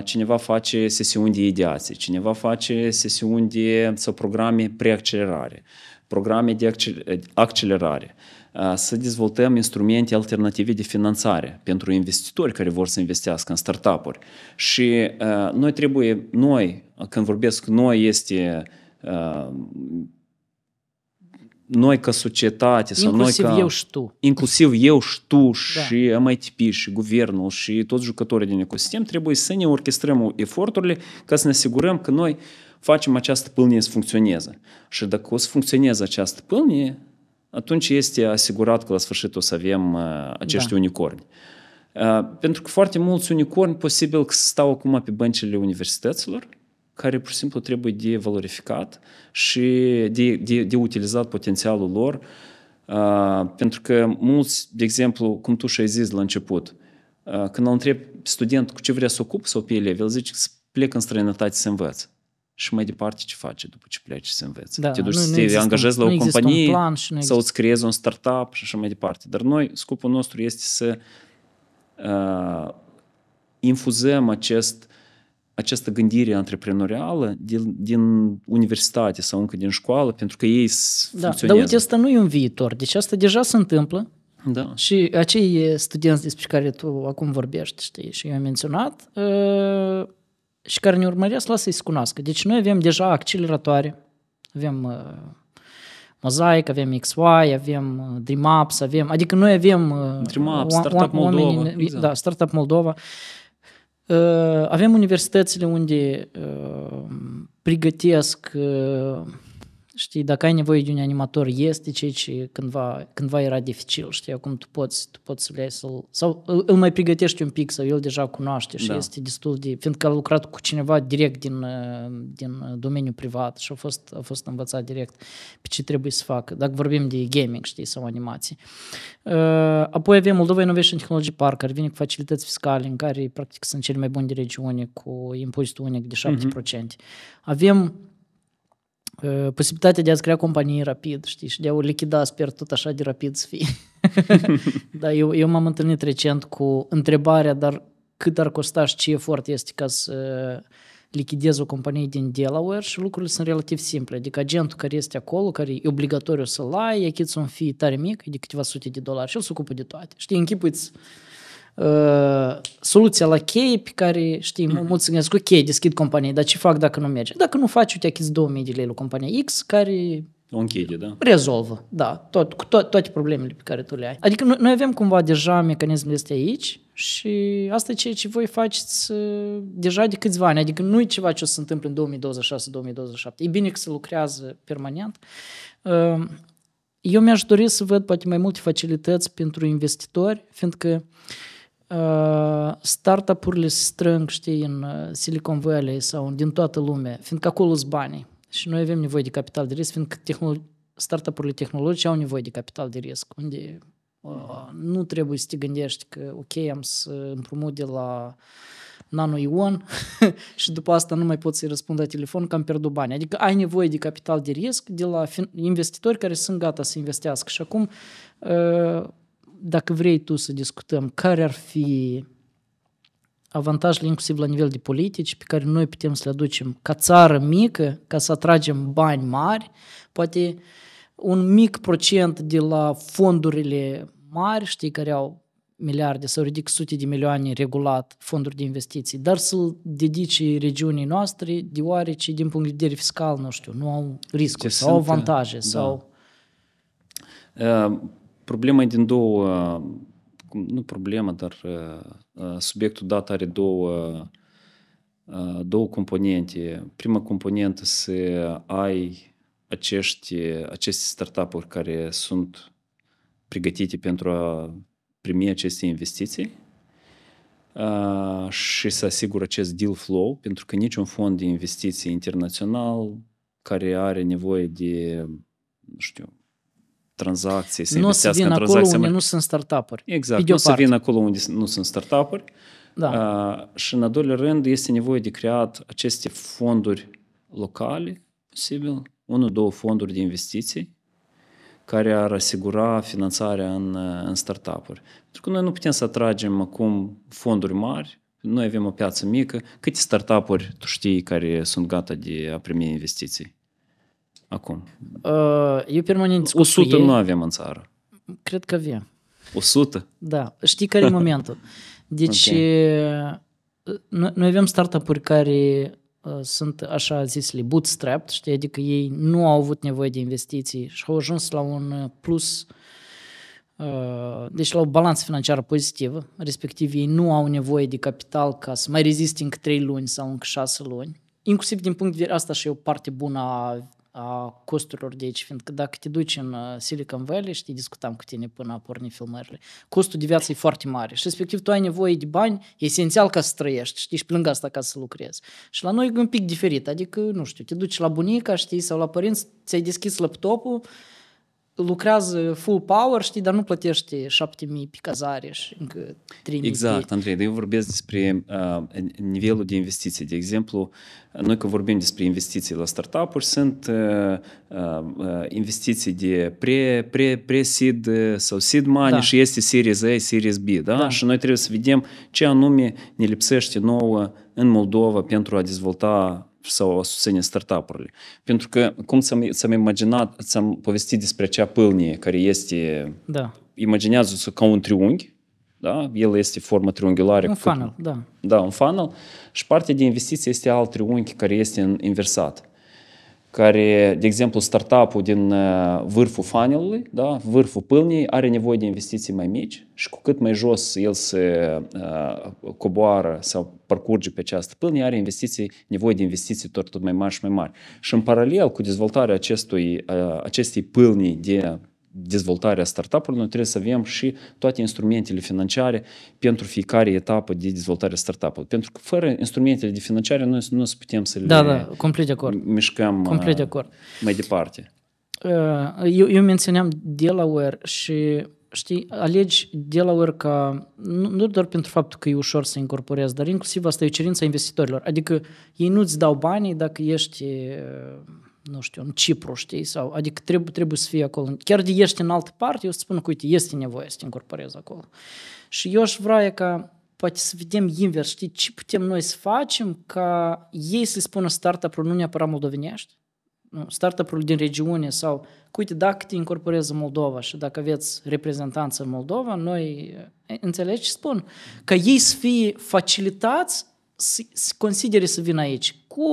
[SPEAKER 1] cineva face sesiuni de ideație, cineva face sesiuni de, sau programe preaccelerare, programe de accelerare, să dezvoltăm instrumente alternative de finanțare pentru investitori care vor să investească în startup-uri. Și uh, noi trebuie, noi, când vorbesc noi, este noi ca societate sau inclusiv noi ca... eu și tu. Inclusiv eu și tu da. și da. MITP și guvernul și toți jucătorii din ecosistem trebuie să ne orchestrăm eforturile ca să ne asigurăm că noi facem această pâlnie să funcționeze. Și dacă o să funcționeze această pâlnie, atunci este asigurat că la sfârșit o să avem uh, acești da. unicorni. Uh, pentru că foarte mulți unicorni posibil că stau acum pe băncile universităților care pur și simplu trebuie de valorificat și de, de, de utilizat potențialul lor. Uh, pentru că mulți, de exemplu, cum tu și-ai zis la început, uh, când îl întreb student cu ce vrea să ocup sau pe elev, el zice să plec în străinătate să învăț. Și mai departe ce face după ce pleci să înveți? Da, te duci nu, să te există, angajezi la o companie sau îți creezi un startup și așa mai departe. Dar noi, scopul nostru este să uh, infuzăm acest această gândire antreprenorială din, din universitate sau încă din școală, pentru că ei da, funcționează. Dar uite,
[SPEAKER 2] asta nu e un viitor, deci asta deja se întâmplă. Da. Și acei studenți despre care tu acum vorbești, știi, și eu am menționat, ă, și care ne urmăresc, lasă-i să cunoască. Deci noi avem deja acceleratoare, avem ă, Mozaic, avem XY, avem ă, Apps, avem, adică noi avem Dream Apps. Startup Moldova. Moldova. Exact. Da, Startup Moldova. Э, avem universitățile unde э, pregătesc э, Știi, dacă ai nevoie de un animator, este ceea ce cândva, cândva era dificil, știi, acum tu poți, tu poți să le să sau îl mai pregătești un pic sau el deja cunoaște și da. este destul de... fiindcă a lucrat cu cineva direct din, din domeniul privat și a fost, a fost învățat direct pe ce trebuie să facă, dacă vorbim de gaming, știi, sau animații. Uh, apoi avem Moldova Innovation Technology Park, care vine cu facilități fiscale în care, practic, sunt cele mai buni de regiune cu impozitul unic de 7%. Mm-hmm. Avem Э, posibilitatea de a-ți crea companii rapid, știi, și de a o lichida, sper tot așa de rapid să fie. [LAUGHS] da, eu, eu m-am întâlnit recent cu întrebarea, dar cât ar costa și ce efort este ca să lichidez o companie din Delaware și lucrurile sunt relativ simple. Adică agentul care este acolo, care e obligatoriu să-l ai, e un fi tare mic, de câteva sute de dolari și el se ocupă de toate. Știi, închipuiți Uh, soluția la cheie pe care, știi, mm-hmm. mulți se gândesc, ok, deschid companie, dar ce fac dacă nu merge? Dacă nu faci, uite, achizi 2000 de lei la compania X, care
[SPEAKER 1] o închide, da?
[SPEAKER 2] Rezolvă, da, tot, cu to- toate problemele pe care tu le ai. Adică noi, avem cumva deja mecanismele este aici și asta e ceea ce voi faceți uh, deja de câțiva ani. Adică nu e ceva ce o să se întâmple în 2026-2027. E bine că se lucrează permanent. Uh, eu mi-aș dori să văd poate mai multe facilități pentru investitori, fiindcă startup-urile se strâng, știi, în Silicon Valley sau din toată lumea, fiindcă acolo sunt banii și noi avem nevoie de capital de risc, fiindcă tehnolo- startup-urile tehnologice au nevoie de capital de risc, unde uh, nu trebuie să te gândești că, ok, am să împrumut de la Nano Ion și după asta nu mai pot să-i răspund la telefon că am pierdut bani. Adică ai nevoie de capital de risc de la investitori care sunt gata să investească. Și acum dacă vrei tu să discutăm care ar fi avantajele inclusiv la nivel de politici pe care noi putem să le aducem ca țară mică, ca să atragem bani mari, poate un mic procent de la fondurile mari, știi, care au miliarde sau ridic sute de milioane regulat fonduri de investiții, dar să-l dedice regiunii noastre, deoarece din punct de vedere fiscal, nu știu, nu au riscuri Ce sau sunt, avantaje da. sau...
[SPEAKER 1] Uh problema din două, nu problema, dar ă, ă, subiectul dat are două, ă, două componente. Prima componentă să ai acești, aceste startup-uri care sunt pregătite pentru a primi aceste investiții și să asigură acest deal flow, pentru că niciun fond de investiții internațional care are nevoie de, nu știu, tranzacție, să nu investească să în tranzacție. Nu acolo unde nu
[SPEAKER 2] sunt startup-uri. Exact, nu o să vină
[SPEAKER 1] acolo unde nu sunt startup-uri. Da. Uh, și în al doilea rând este nevoie de creat aceste fonduri locale, posibil, unul, două fonduri de investiții, care ar asigura finanțarea în, în startup-uri. Pentru că noi nu putem să atragem acum fonduri mari, noi avem o piață mică. Câte startup-uri tu știi care sunt gata de a primi investiții? acum?
[SPEAKER 2] Uh, eu permanent 100 nu
[SPEAKER 1] avem în țară.
[SPEAKER 2] Cred că avem. 100? Da. Știi care e momentul? Deci, okay. Uh, noi avem startup-uri care uh, sunt așa zisele bootstrapped, știi, adică ei nu au avut nevoie de investiții și au ajuns la un plus, deci la o balanță financiară pozitivă, respectiv ei nu au nevoie de capital ca să mai reziste încă 3 luni sau încă 6 luni, inclusiv din punct de vedere asta și e o parte bună a a costurilor de aici, fiindcă dacă te duci în uh, Silicon Valley și te discutam cu tine până a porni filmările, costul de viață e foarte mare și respectiv tu ai nevoie de bani esențial ca să trăiești, știi, și plângă asta ca să lucrezi. Și la noi e un pic diferit, adică, nu știu, te duci la bunica, știi, sau la părinți, ți-ai deschis laptopul lucrează full power, știi, dar nu plătește 7000 exact, pe cazare și încă 3000 Exact,
[SPEAKER 1] Andrei, dar eu vorbesc despre uh, nivelul de investiții. De exemplu, noi că vorbim despre investiții la startup-uri, sunt uh, uh, uh investiții de pre, pre, pre-seed uh, sau seed money da. și este Series A, Series B, da? da? Și noi trebuie să vedem ce anume ne lipsește nouă în Moldova pentru a dezvolta sau a susține startup-urile. Pentru că cum ți-am, ți-am imaginat, ți-am povestit despre acea pâlnie care este... Da. Imaginează-ți ca un triunghi, da? El este formă triunghiulară. Un funnel, cu... da. Da, un funnel. Și partea de investiție este alt triunghi care este inversat care, de exemplu, startup-ul din uh, vârful funnel-ului, da, vârful pâlnii, are nevoie de investiții mai mici și cu cât mai jos el se uh, coboară sau parcurge pe această pâlnie, are investiții, nevoie de investiții tot, tot mai mari și mai mari. Și în paralel cu dezvoltarea acestui, uh, acestei pâlnii de dezvoltarea startup-ului, noi trebuie să avem și toate instrumentele financiare pentru fiecare etapă de dezvoltare a startup-ului. Pentru că fără instrumentele de financiare noi nu să putem să da, le da, complet de acord. mișcăm uh, complet de acord. mai departe.
[SPEAKER 2] Uh, eu, eu menționam Delaware și știi, alegi Delaware ca, nu, nu doar pentru faptul că e ușor să incorporezi, dar inclusiv asta e cerința investitorilor. Adică ei nu-ți dau banii dacă ești uh, nu știu, în Cipru, știi, sau, adică trebuie, trebuie să fie acolo. Chiar de ești în altă parte, eu să spun că, uite, este nevoie să te incorporezi acolo. Și eu aș vrea ca poate să vedem invers, știi, ce putem noi să facem ca ei să-i spună startup ul nu neapărat moldovenești, nu, startup din regiune sau, uite, dacă te incorporezi în Moldova și dacă aveți reprezentanță în Moldova, noi, înțelegi ce spun, ca ei să fie facilitați să, să considere să vină aici cu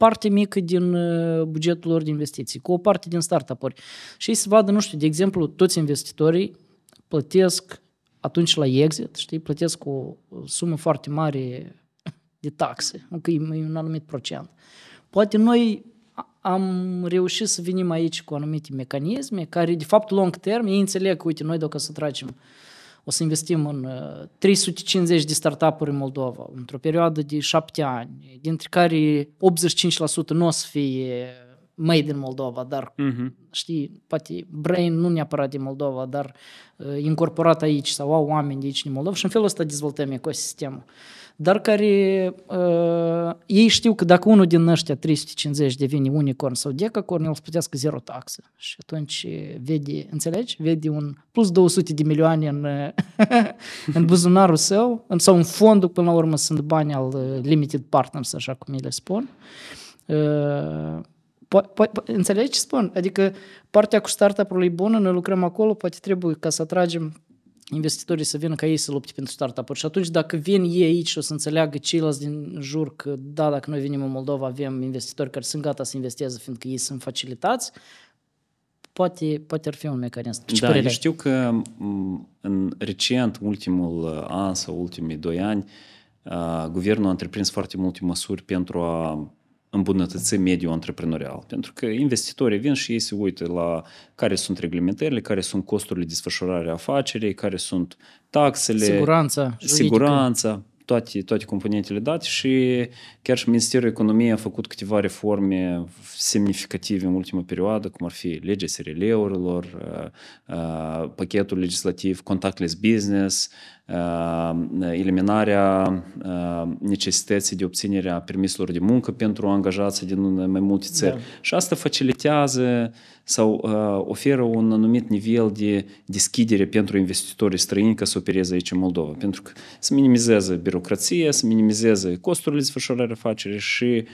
[SPEAKER 2] parte mică din uh, bugetul lor de investiții, cu o parte din startup-uri. Și ei se vadă, nu știu, de exemplu, toți investitorii plătesc atunci la exit, știi, plătesc o sumă foarte mare de taxe, că e un anumit procent. Poate noi am reușit să venim aici cu anumite mecanisme care, de fapt, long term, ei înțeleg că, uite, noi dacă să tragem o să investim în 350 uh, de startup-uri în Moldova într-o perioadă de șapte ani, dintre care 85% nu o să fie made in Moldova, dar, uh-huh. știi, poate brain nu neapărat din Moldova, dar uh, incorporat aici sau au oameni de aici din Moldova și în felul ăsta dezvoltăm ecosistemul dar care uh, ei știu că dacă unul din ăștia 350 devine unicorn sau decacorn, el plătească zero taxă. Și atunci vede, înțelegi? Vede un plus 200 de milioane în, [LAUGHS] în buzunarul său, în, sau în fondul, până la urmă, sunt bani al uh, limited partners, așa cum ei le spun. Uh, po- po- înțelegi ce spun? Adică partea cu startup-ului bună, noi lucrăm acolo, poate trebuie ca să atragem investitorii să vină ca ei să lupte pentru startup-uri. Și atunci dacă vin ei aici și o să înțeleagă ceilalți din jur că da, dacă noi venim în Moldova avem investitori care sunt gata să investeze, fiindcă ei sunt facilitați, poate, poate ar fi un mecanism. Ce da, eu știu
[SPEAKER 1] că în recent, ultimul uh, an sau ultimii doi ani, uh, guvernul a întreprins foarte multe măsuri pentru a îmbunătăți mediul antreprenorial. Pentru că investitorii vin și ei se uită la care sunt reglementările, care sunt costurile de desfășurare a afacerii, care sunt taxele, siguranța,
[SPEAKER 2] siguranța
[SPEAKER 1] toate, toate componentele date și chiar și Ministerul Economiei a făcut câteva reforme semnificative în ultima perioadă, cum ar fi legea SRL-urilor, uh, uh, pachetul legislativ contactless business, eliminarea necesității de obținerea permisurilor de muncă pentru angajații din mai multe țări. Da. Și asta facilitează sau oferă un anumit nivel de deschidere pentru investitorii străini ca să opereze aici în Moldova, pentru că se minimizează birocrația, se minimizează costurile de desfășurare afacerii și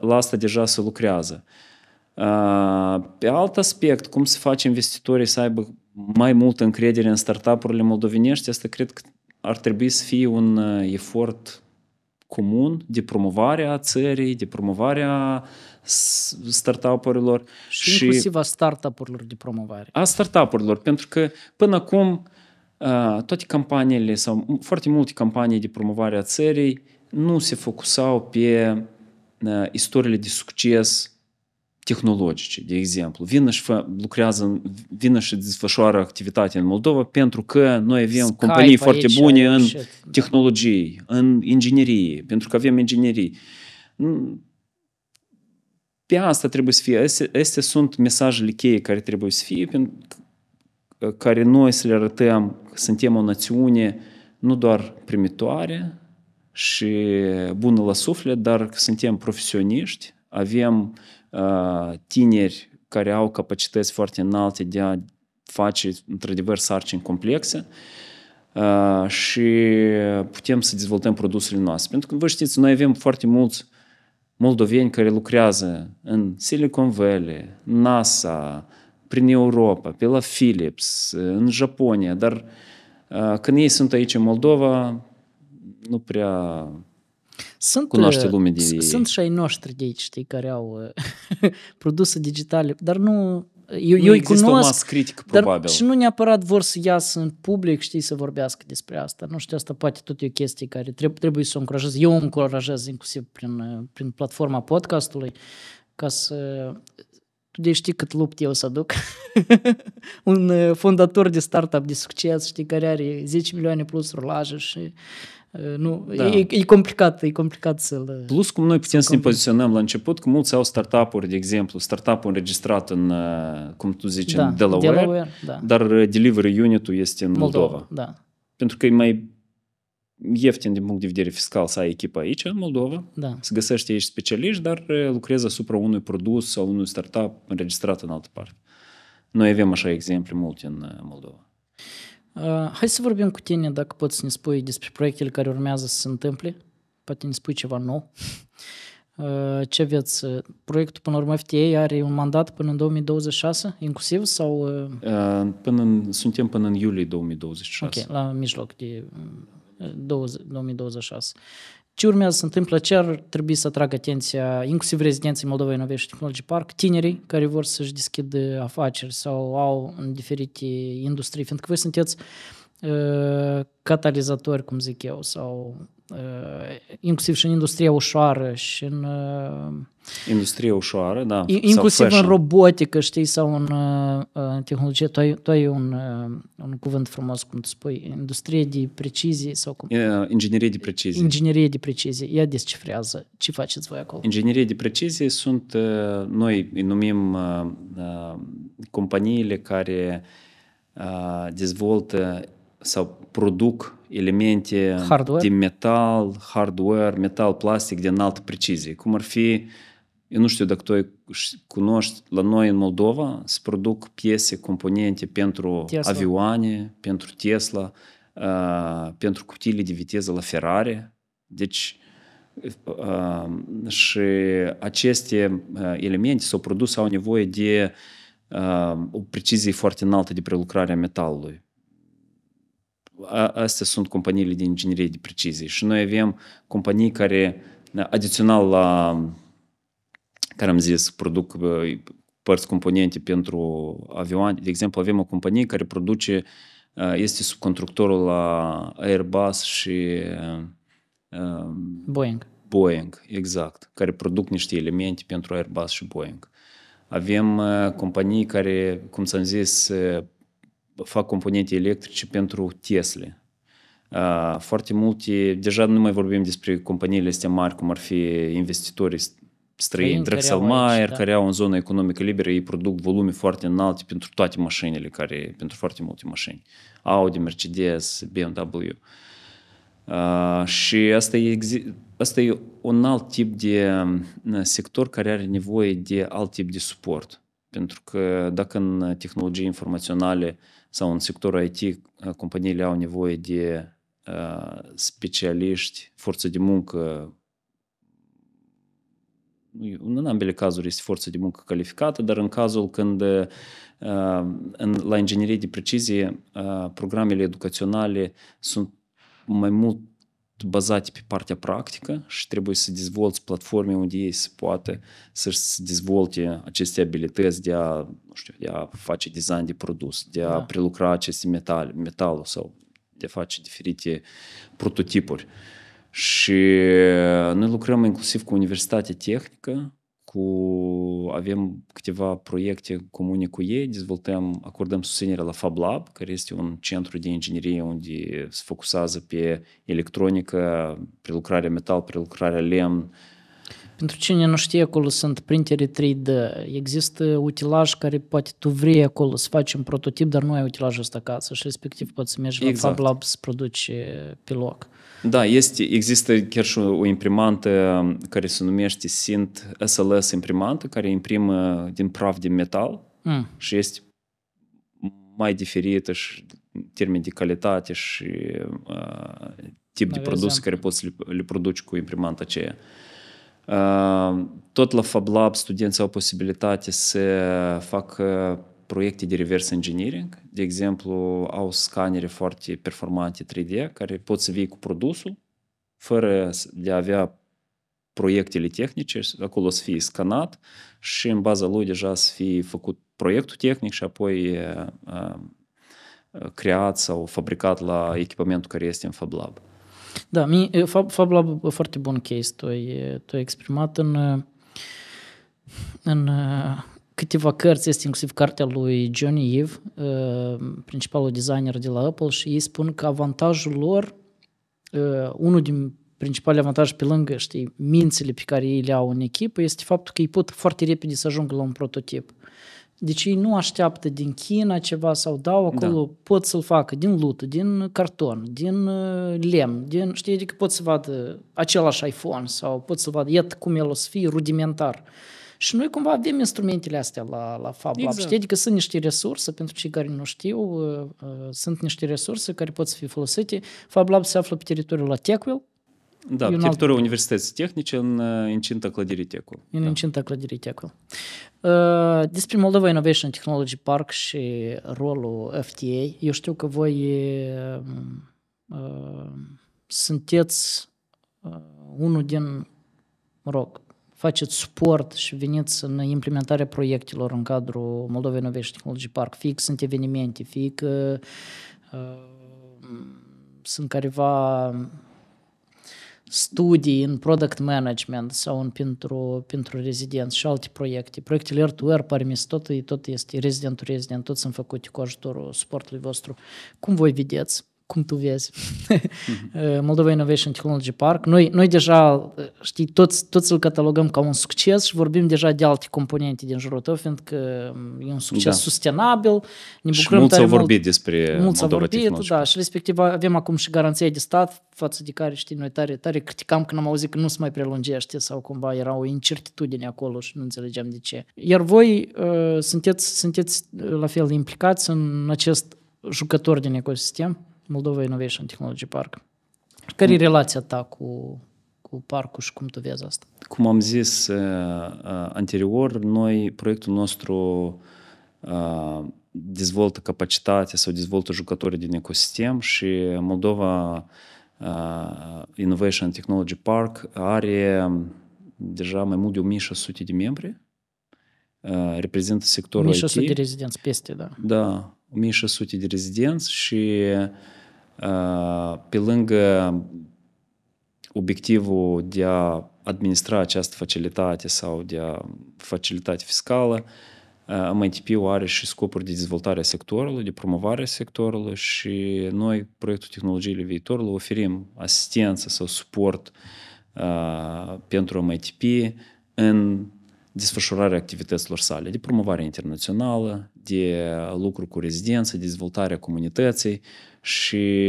[SPEAKER 1] la asta deja se lucrează. Pe alt aspect, cum se face investitorii să aibă mai multă încredere în startup-urile moldovenești, asta cred că ar trebui să fie un uh, efort comun de promovare a țării, de promovare a startup-urilor. Și, și inclusiv
[SPEAKER 2] a startup-urilor de promovare.
[SPEAKER 1] A startup-urilor, pentru că până acum uh, toate companiile sau foarte multe companii de promovare a țării nu se focusau pe uh, istoriile de succes tehnologice, de exemplu. Vină și fă, lucrează, vină și desfășoară activitate în Moldova pentru că noi avem Skype companii foarte bune în și... tehnologie, în inginerie, pentru că avem inginerii. Pe asta trebuie să fie. Astea sunt mesajele cheie care trebuie să fie, pentru care noi să le arătăm că suntem o națiune nu doar primitoare și bună la suflet, dar că suntem profesioniști, avem uh, Uh, tineri care au capacități foarte înalte de a face, într-adevăr, sarcini complexe uh, și putem să dezvoltăm produsele noastre. Pentru că, vă știți, noi avem foarte mulți moldoveni care lucrează în Silicon Valley, NASA, prin Europa, pe la Philips, în Japonia, dar uh, când ei sunt aici în Moldova, nu prea
[SPEAKER 2] sunt, cunoaște uh, lume de Sunt și ai noștri de aici, știi, care au uh, [LAUGHS] produse digitale, dar nu... Eu, nu eu există cunosc, o masă critică, probabil. Dar și nu neapărat vor să iasă în public, știi, să vorbească despre asta. Nu știu, asta poate tot e o chestie care trebuie, trebuie să o încurajez. Eu o încurajez inclusiv prin, uh, prin platforma podcastului ca să... Tu de știi cât lupt eu să aduc. [LAUGHS] Un fondator de startup de succes, știi, care are 10 milioane plus rulaje și Eh, nu, da. e, e complicat, e complicat să-l... Plus
[SPEAKER 1] cum noi putem să, ne poziționăm la început, că mulți au startup-uri, de exemplu, startup-ul înregistrat în, eh, cum tu zici, da, în Delaware, Delaware da. dar eh, delivery unit-ul este în Moldova. Moldova. Da. Pentru că e mai ieftin din punct de vedere fiscal să ai echipă aici, în Moldova, da. să găsești aici specialiști, dar lucrezi asupra unui produs sau unui startup înregistrat în altă parte. Noi avem așa exemple multe în Moldova
[SPEAKER 2] hai să vorbim cu tine dacă poți să ne spui despre proiectele care urmează să se întâmple. Poate ne spui ceva nou. ce veți... Proiectul, până la urmă, FTA are un mandat până în 2026, inclusiv, sau...
[SPEAKER 1] până în, suntem până în iulie 2026. Ok,
[SPEAKER 2] la mijloc de 20, 2026 ce urmează să întâmplă, ce ar trebui să atragă atenția inclusiv rezidenții Moldova Innovation Technology Park, tinerii care vor să-și deschidă afaceri sau au în diferite industrie, fiindcă voi sunteți Ă, catalizatori, cum zic eu, sau ă, inclusiv și în industria ușoară și în...
[SPEAKER 1] Industrie ușoară, ă, da. Inclusiv în
[SPEAKER 2] robotică, știi, sau în, în tehnologie. Tu ai, tu ai un, un cuvânt frumos, cum tu spui, industrie de precizie sau cum...
[SPEAKER 1] Inginerie de precizie.
[SPEAKER 2] Inginerie de precizie. Ea descifrează. Ce faceți voi acolo?
[SPEAKER 1] Inginerie de precizie sunt, noi îi numim companiile care dezvoltă sau produc elemente hardware. din metal, hardware, metal plastic de înaltă precizie. Cum ar fi, eu nu știu dacă tu cunoști, la noi în Moldova se produc piese, componente pentru Tesla. avioane, pentru Tesla, uh, pentru cutiile de viteză la Ferrari. Deci, uh, și aceste uh, elemente sau produse au nevoie de uh, o precizie foarte înaltă de prelucrare a metalului astea sunt companiile de inginerie de precizie și noi avem companii care, adițional la, care am zis, produc părți componente pentru avioane. De exemplu, avem o companie care produce, este subcontractorul la Airbus și Boeing. Boeing, exact, care produc niște elemente pentru Airbus și Boeing. Avem companii care, cum ți-am zis, fac componente electrice pentru Tesla. Foarte multe, deja nu mai vorbim despre companiile astea mari, cum ar fi investitorii străini, Drexel Mayer, da. care au în zona economică liberă, ei produc volume foarte înalte pentru toate mașinile, care, pentru foarte multe mașini. Audi, Mercedes, BMW. Uh, și asta e, asta e un alt tip de sector care are nevoie de alt tip de suport. Pentru că dacă în tehnologii informaționale uh, sau în sectorul IT, companiile au nevoie de specialiști, forță de muncă, în ambele cazuri este forță de muncă calificată, dar în cazul când în, la inginerie de precizie programele educaționale sunt mai mult bazate pe partea practică și trebuie să dezvolți platforme unde ei se poate să dezvolte aceste abilități de a, nu știu, de a face design de produs, de a da. prelucra aceste metal, metalul sau de a face diferite prototipuri. Și noi lucrăm inclusiv cu Universitatea Tehnică, cu, avem câteva proiecte comune cu ei, dezvoltăm, acordăm susținere la Fab Lab, care este un centru de inginerie unde se focusează pe electronică, prelucrarea metal, prelucrarea lemn,
[SPEAKER 2] pentru cine nu știe, acolo sunt printere 3D, există utilaj care poate tu vrei acolo să faci un prototip, dar nu ai utilajul ăsta acasă și respectiv poți să mergi exact. la Fab exact. Lab să produci eh, pe loc.
[SPEAKER 1] Da, este, există chiar și o imprimantă um, care se numește Sint SLS imprimantă, care imprimă din praf din metal mm. și este mai diferită și termen de calitate și uh, tip de produse care da. poți le, le produci cu imprimanta aceea. Uh, tot la fablab studenții au posibilitate să facă proiecte de reverse engineering. De exemplu, au scanere foarte performante 3D care pot să vii cu produsul fără de a avea proiectele tehnice, acolo să fie scanat și în baza lui deja să fie făcut proiectul tehnic și apoi uh, uh, creat sau fabricat la echipamentul care este în Fablab.
[SPEAKER 2] Da, Fablab e foarte bun case, tu ai, tu ai exprimat în, în câteva cărți, este inclusiv cartea lui Johnny Ive, uh, principalul designer de la Apple, și ei spun că avantajul lor, uh, unul din principalele avantaje pe lângă, știi, mințele pe care ei le au în echipă, este faptul că ei pot foarte repede să ajungă la un prototip. Deci ei nu așteaptă din China ceva sau dau da. acolo, da. pot să-l facă din lută, din carton, din uh, lemn, din, știi, adică pot să vadă același iPhone sau pot să vadă, iată cum el o să fie rudimentar. Și noi cumva avem instrumentele astea la, la fablab? exact. Știi, adică sunt niște resurse, pentru cei care nu știu, uh, uh, sunt niște resurse care pot să fie folosite. Fablab se află pe teritoriul la Techwell,
[SPEAKER 1] da, pe teritoriul Universității Tehnice, în incinta uh, clădirii Techwell.
[SPEAKER 2] În da. incinta clădirii Techwell. Uh, despre Moldova Innovation Technology Park și rolul FTA, eu știu că voi uh, sunteți uh, unul din, mă rog, faceți sport și veniți în implementarea proiectelor în cadrul Moldova Innovation Technology Park. Fie că sunt evenimente, fie că uh, sunt careva studii în product management sau în pentru, pentru rezidenți și alte proiecte. Proiectele Air to Air, Parmis, tot, tot este rezidentul rezident tot sunt făcute cu ajutorul sportului vostru. Cum voi vedeți? cum tu vezi, mm-hmm. [LAUGHS] Moldova Innovation Technology Park. Noi, noi deja, uh, știi, toți, toți îl catalogăm ca un succes și vorbim deja de alte componente din jurul tău, fiindcă um, e un succes da. sustenabil. Ne bucurăm și mulți au vorbit mult, despre mulți Moldova vorbit, Technology da, și respectiv avem acum și garanția de stat față de care, știi, noi tare, tare criticam când am auzit că nu se mai prelungește sau cumva era o incertitudine acolo și nu înțelegeam de ce. Iar voi uh, sunteți, sunteți uh, la fel implicați în acest jucător din ecosistem? Moldova Innovation Technology Park. Care e relația ta cu, cu parcul și cum tu vezi asta?
[SPEAKER 1] Cum am zis uh, uh, anterior, noi, proiectul nostru uh, dezvoltă capacitatea sau dezvoltă jucătorii din ecosistem și Moldova uh, Innovation Technology Park are deja mai mult de 1600 de membri, uh, reprezintă sectorul 1600 IT. 1600 de
[SPEAKER 2] rezidenți peste, da.
[SPEAKER 1] Da, 1600 de rezidenți și pe lângă obiectivul de a administra această facilitate sau de a facilitate fiscală, mtp are și scopuri de dezvoltare a sectorului, de promovare a sectorului și noi, proiectul Tehnologiile Viitorului, oferim asistență sau suport uh, pentru MITP în desfășurarea activităților sale, de promovare internațională, de lucru cu rezidență, de dezvoltarea comunității și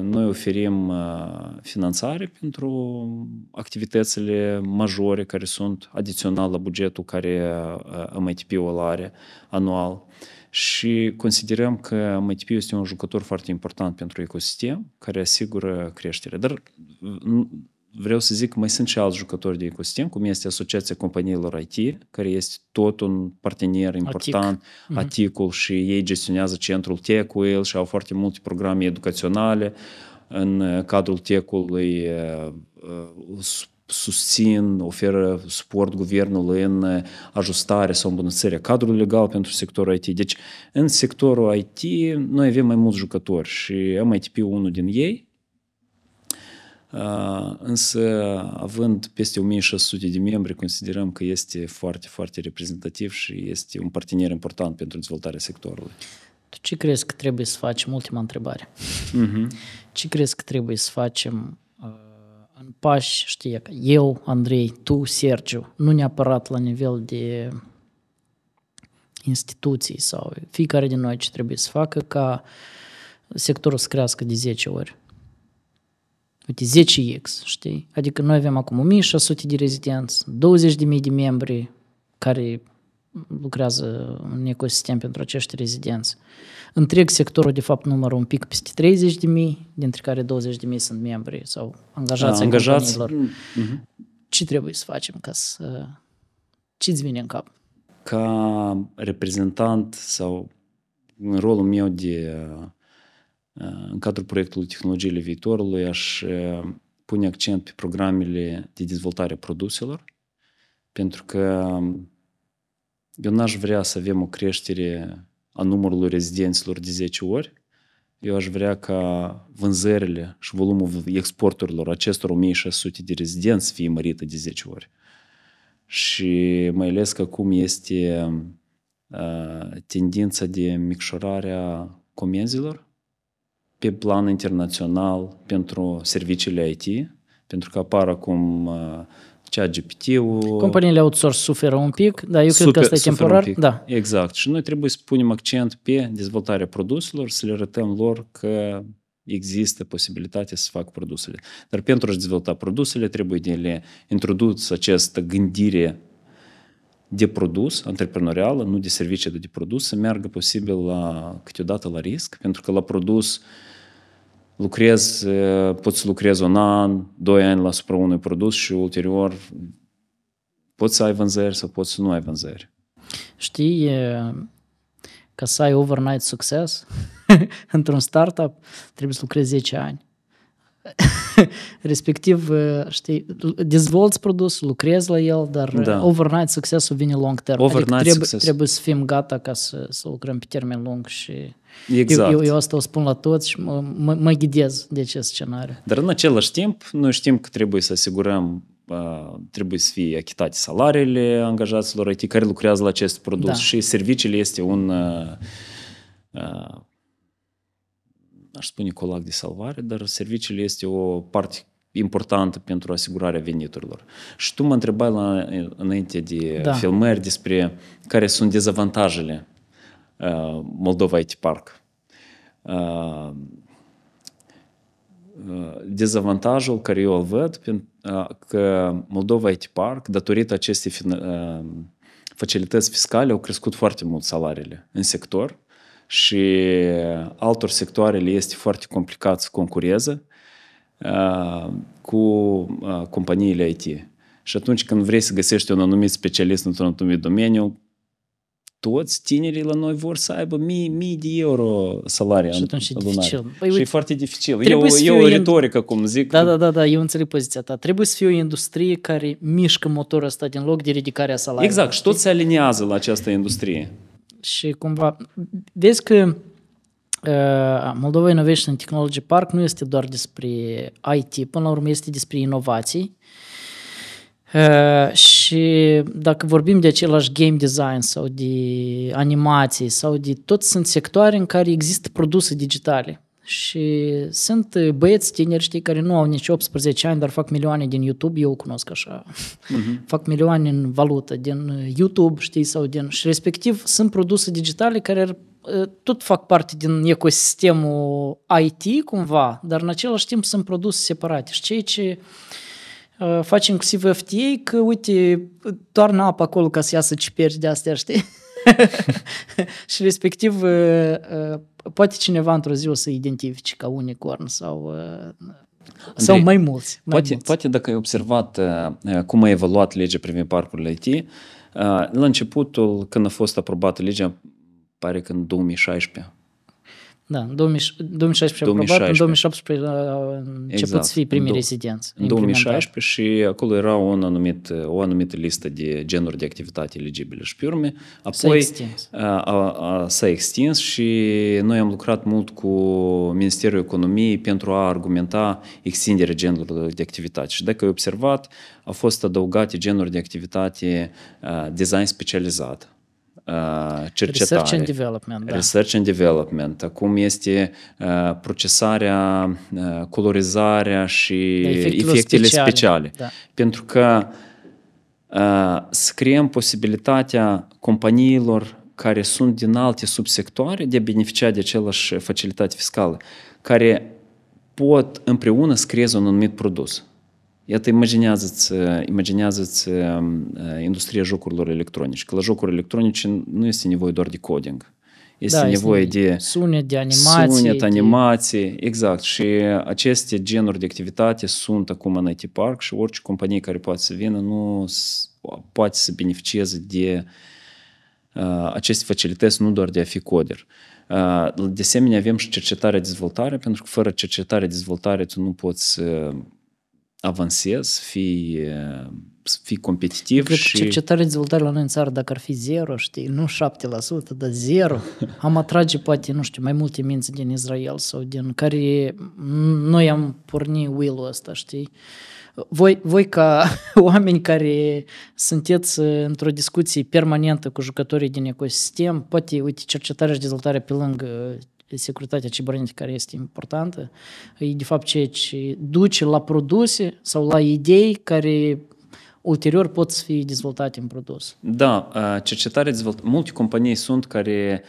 [SPEAKER 1] noi oferim uh, finanțare pentru activitățile majore care sunt adițional la bugetul care uh, MITP-ul are anual și considerăm că MITP este un jucător foarte important pentru ecosistem care asigură creștere. Dar uh, vreau să zic, mai sunt și alți jucători de ecosistem, cum este Asociația Companiilor IT, care este tot un partener important, ATIC. mm-hmm. și ei gestionează centrul tech el și au foarte multe programe educaționale în uh, cadrul TEC-ului, uh, uh, susțin, oferă suport guvernului în ajustare sau îmbunătățirea cadrului legal pentru sectorul IT. Deci, în sectorul IT, noi avem mai mulți jucători și MITP unul din ei, Uh, însă, având peste 1600 de membri, considerăm că este foarte, foarte reprezentativ și este un partener important pentru dezvoltarea sectorului. Tu ce crezi că trebuie să facem? Ultima întrebare.
[SPEAKER 2] Uh-huh. Ce crezi că trebuie să facem uh, în pași, știi, eu, Andrei, tu, Sergiu, nu neapărat la nivel de instituții sau fiecare din noi ce trebuie să facă ca sectorul să crească de 10 ori? uite, 10x, știi? Adică noi avem acum 1600 de rezidenți, 20.000 de membri care lucrează în ecosistem pentru acești rezidenți. Întreg sectorul, de fapt, numără un pic peste 30.000, de mii, dintre care 20 de mii sunt membri sau angajați da, angajați.
[SPEAKER 1] Mm-hmm.
[SPEAKER 2] Ce trebuie să facem ca să... ce îți vine în cap?
[SPEAKER 1] Ca reprezentant sau în rolul meu de Э, în cadrul proiectului Tehnologiile Viitorului aș э, pune accent pe programele de dezvoltare a produselor, pentru că mm, eu n-aș vrea să avem o creștere a numărului rezidenților de 10 ori. Eu aș vrea ca vânzările și volumul exporturilor acestor 1600 de rezidenți să fie mărită de 10 ori. Și mai ales că cum este uh, tendința de a comenzilor pe plan internațional pentru serviciile IT, pentru că apar acum uh, cea GPT-ul. Companiile
[SPEAKER 2] outsource suferă un pic, dar eu super, cred că asta e temporar. Da.
[SPEAKER 1] Exact. Și noi trebuie să punem accent pe dezvoltarea produselor, să le arătăm lor că există posibilitatea să fac produsele. Dar pentru a-și dezvolta produsele, trebuie de le introduce această gândire de produs, antreprenorială, nu de servicii, dar de produs, să meargă posibil la, câteodată la risc, pentru că la produs lucrez, poți să lucrezi un an, doi ani la supra unui produs și ulterior poți să ai vânzări sau poți să nu ai vânzări. Știi,
[SPEAKER 2] ca să ai overnight succes [LAUGHS] într-un startup, trebuie să lucrezi 10 ani respectiv, [LAUGHS] știi, э, dezvolți produs, lucrezi la el, dar da. Э, overnight succesul vine long term. Overnight adică trebuie, success. trebuie să fim gata ca să, să lucrăm pe termen lung și Exact. Eu, eu asta o spun la toți și mă, mă, mă ghidez de ce scenariu.
[SPEAKER 1] Dar în același timp, noi știm că trebuie să asigurăm uh, trebuie să fie achitate salariile angajaților IT care lucrează la acest produs da. și serviciile este un uh, uh, aș spune colac de salvare, dar serviciile este o parte importantă pentru asigurarea veniturilor. Și tu mă întrebai la, înainte de da. filmări despre care sunt dezavantajele uh, Moldova IT Park. Uh, uh dezavantajul care eu îl văd uh, că Moldova IT Park, datorită acestei uh, facilități fiscale, au crescut foarte mult salariile în sector și altor sectoare le este foarte complicat să concureze uh, cu uh, companiile IT. Și atunci când vrei să găsești un anumit specialist într-un anumit domeniu, toți tinerii la noi vor să aibă mii, mii de euro salarii Și atunci e dificil. Păi, și e foarte dificil. E să e o retorică, cum zic. Da, da,
[SPEAKER 2] da, da, eu înțeleg poziția ta. Trebuie să fie o industrie care mișcă motorul ăsta din loc de ridicarea salariilor. Exact,
[SPEAKER 1] și tot se aliniază la această industrie
[SPEAKER 2] și cumva, vezi că uh, Moldova Innovation Technology Park nu este doar despre IT, până la urmă este despre inovații. Uh, și dacă vorbim de același game design sau de animații sau de tot sunt sectoare în care există produse digitale și sunt uh, băieți tineri, știi, care nu au nici 18 ani, dar fac milioane din YouTube, eu cunosc așa. Uh-huh. [LAUGHS] Fac milioane în valută, din uh, YouTube, știi, sau din... Și respectiv sunt produse digitale care uh, tot fac parte din ecosistemul IT cumva, dar în același timp sunt produse separate. Și cei ce faci inclusiv FTA, că uite, toarnă apă acolo ca să iasă ciperi de astea, știi? [LAUGHS] [LAUGHS] și respectiv uh, uh, poate cineva într-o zi o să identifice ca unicorn
[SPEAKER 1] sau uh, Andrei, sau mai mulți. Mai poate, mulți. poate dacă ai observat cum a evoluat legea privind parcurile IT, la începutul, când a fost aprobată legea, pare că în 2016,
[SPEAKER 2] da, în 2016 2016. în 2017 uh, a început exact. să fie primii rezidenți. În 2016
[SPEAKER 1] și acolo era un anumit, o anumită listă de genuri de activitate eligibile și piurme. urme. Apoi s-a, a, extins. extins și noi am lucrat mult cu Ministerul Economiei pentru a argumenta extinderea genurilor de activitate. Și dacă ai observat, au fost adăugate genuri de activitate design specializat Uh, cercetare. Research and development, da. Research and development. Acum este uh, procesarea, uh, colorizarea și da, efectele, efectele speciale. speciale. Da. Pentru că scriem posibilitatea companiilor care sunt din alte subsectoare de a beneficia de același facilitate fiscală, care pot împreună să creeze un anumit produs. Iată, imaginează-ți, imaginează-ți industria jocurilor electronice. Că la jocuri electronice nu este nevoie doar de coding. Este da, nevoie este de sunet, de animații. Sunet, animații, de... exact. Și aceste genuri de activitate sunt acum în IT Park și orice companie care poate să vină nu poate să beneficieze de uh, aceste facilități, nu doar de a fi coder. Uh, de asemenea, avem și cercetare-dezvoltare, pentru că fără cercetare-dezvoltare tu nu poți uh, Avansez, fii, uh, fii competitiv Cred și... cercetare
[SPEAKER 2] dezvoltare la noi în țară, dacă ar fi zero, știi, nu 7%, dar zero, [LAUGHS] am atrage poate, nu știu, mai multe minți din Israel sau din care noi am pornit will-ul ăsta, știi? voi, voi ca [LAUGHS] oameni care sunteți uh, într-o discuție permanentă cu jucătorii din ecosistem, poate, uite, cercetare și dezvoltare pe lângă securitatea cibernetică care este importantă, e de fapt ceea ce duce la produse sau la idei care ulterior pot fi dezvoltate în produs.
[SPEAKER 1] Da, cercetare, dezvolt Multe companii sunt care,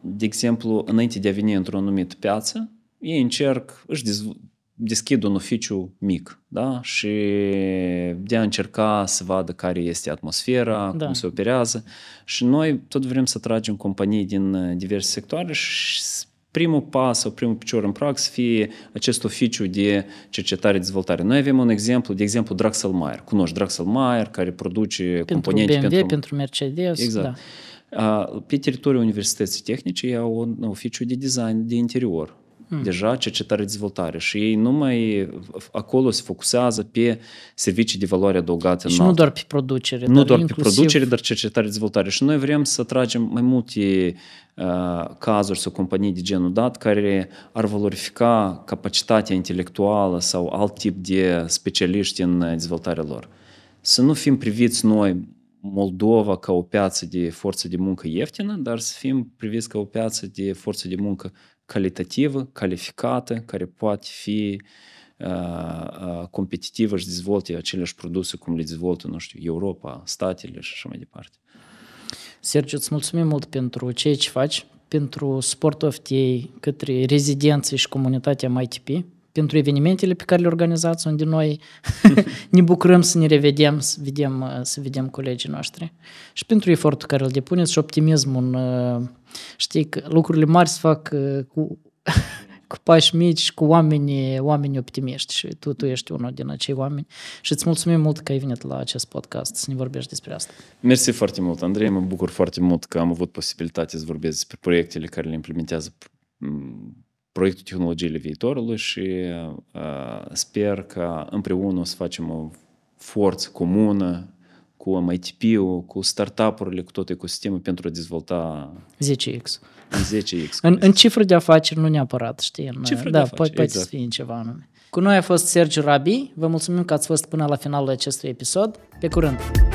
[SPEAKER 1] de exemplu, înainte de a veni într-o anumită piață, ei încerc, își dezvoltă deschid un oficiu mic da? și de a încerca să vadă care este atmosfera, da. cum se operează și noi tot vrem să tragem companii din uh, diverse sectoare și primul pas sau primul picior în prag să fie acest oficiu de cercetare-dezvoltare. Noi avem un exemplu, de exemplu Draxel Mayer. Cunoști Mayer care produce pentru componente BMW, pentru... pentru
[SPEAKER 2] Mercedes. Exact.
[SPEAKER 1] Da. Pe teritoriul Universității Tehnice au un oficiu de design de interior deja cercetare-dezvoltare și ei numai acolo se focusează pe servicii de valoare adăugată. Și nu doar pe
[SPEAKER 2] producere. Nu doar inclusiv... pe producere,
[SPEAKER 1] dar cercetare-dezvoltare. Și noi vrem să tragem mai multe uh, cazuri sau companii de genul dat care ar valorifica capacitatea intelectuală sau alt tip de specialiști în dezvoltarea lor. Să nu fim priviți noi Moldova ca o piață de forță de muncă ieftină, dar să fim priviți ca o piață de forță de muncă calitativă, calificată, care poate fi competitivă și dezvolte aceleași produse cum le dezvoltă, nu știu, Europa, statele și așa mai departe.
[SPEAKER 2] Sergiu, îți mulțumim mult pentru ceea ce faci, pentru Sport of către rezidenții și comunitatea MITP pentru evenimentele pe care le organizați, unde noi [LAUGHS] [LAUGHS] ne bucurăm să ne revedem, să vedem, uh, să vedem colegii noștri. Și pentru efortul care îl depuneți și optimismul. Uh, știi că lucrurile mari se fac uh, cu, [LAUGHS] cu pași mici și cu oameni, oameni optimiști și tu, tu ești unul din acei oameni. Și îți mulțumim mult că ai venit la acest podcast să ne vorbești despre
[SPEAKER 1] asta. Mersi foarte mult, Andrei. Mă bucur foarte mult că am avut posibilitatea să vorbesc despre proiectele care le implementează proiectul tehnologiei viitorului și uh, sper că împreună o să facem o forță comună cu MITP-ul, cu startup-urile, cu tot ecosistemul pentru a dezvolta 10X. 10X. în, în
[SPEAKER 2] cifră de afaceri nu neapărat, știi? În, cifră da, de afaceri, poate, exact. poate fie în ceva anume. Cu noi a fost Sergiu Rabi. Vă mulțumim că ați fost până la finalul acestui episod. Pe curând!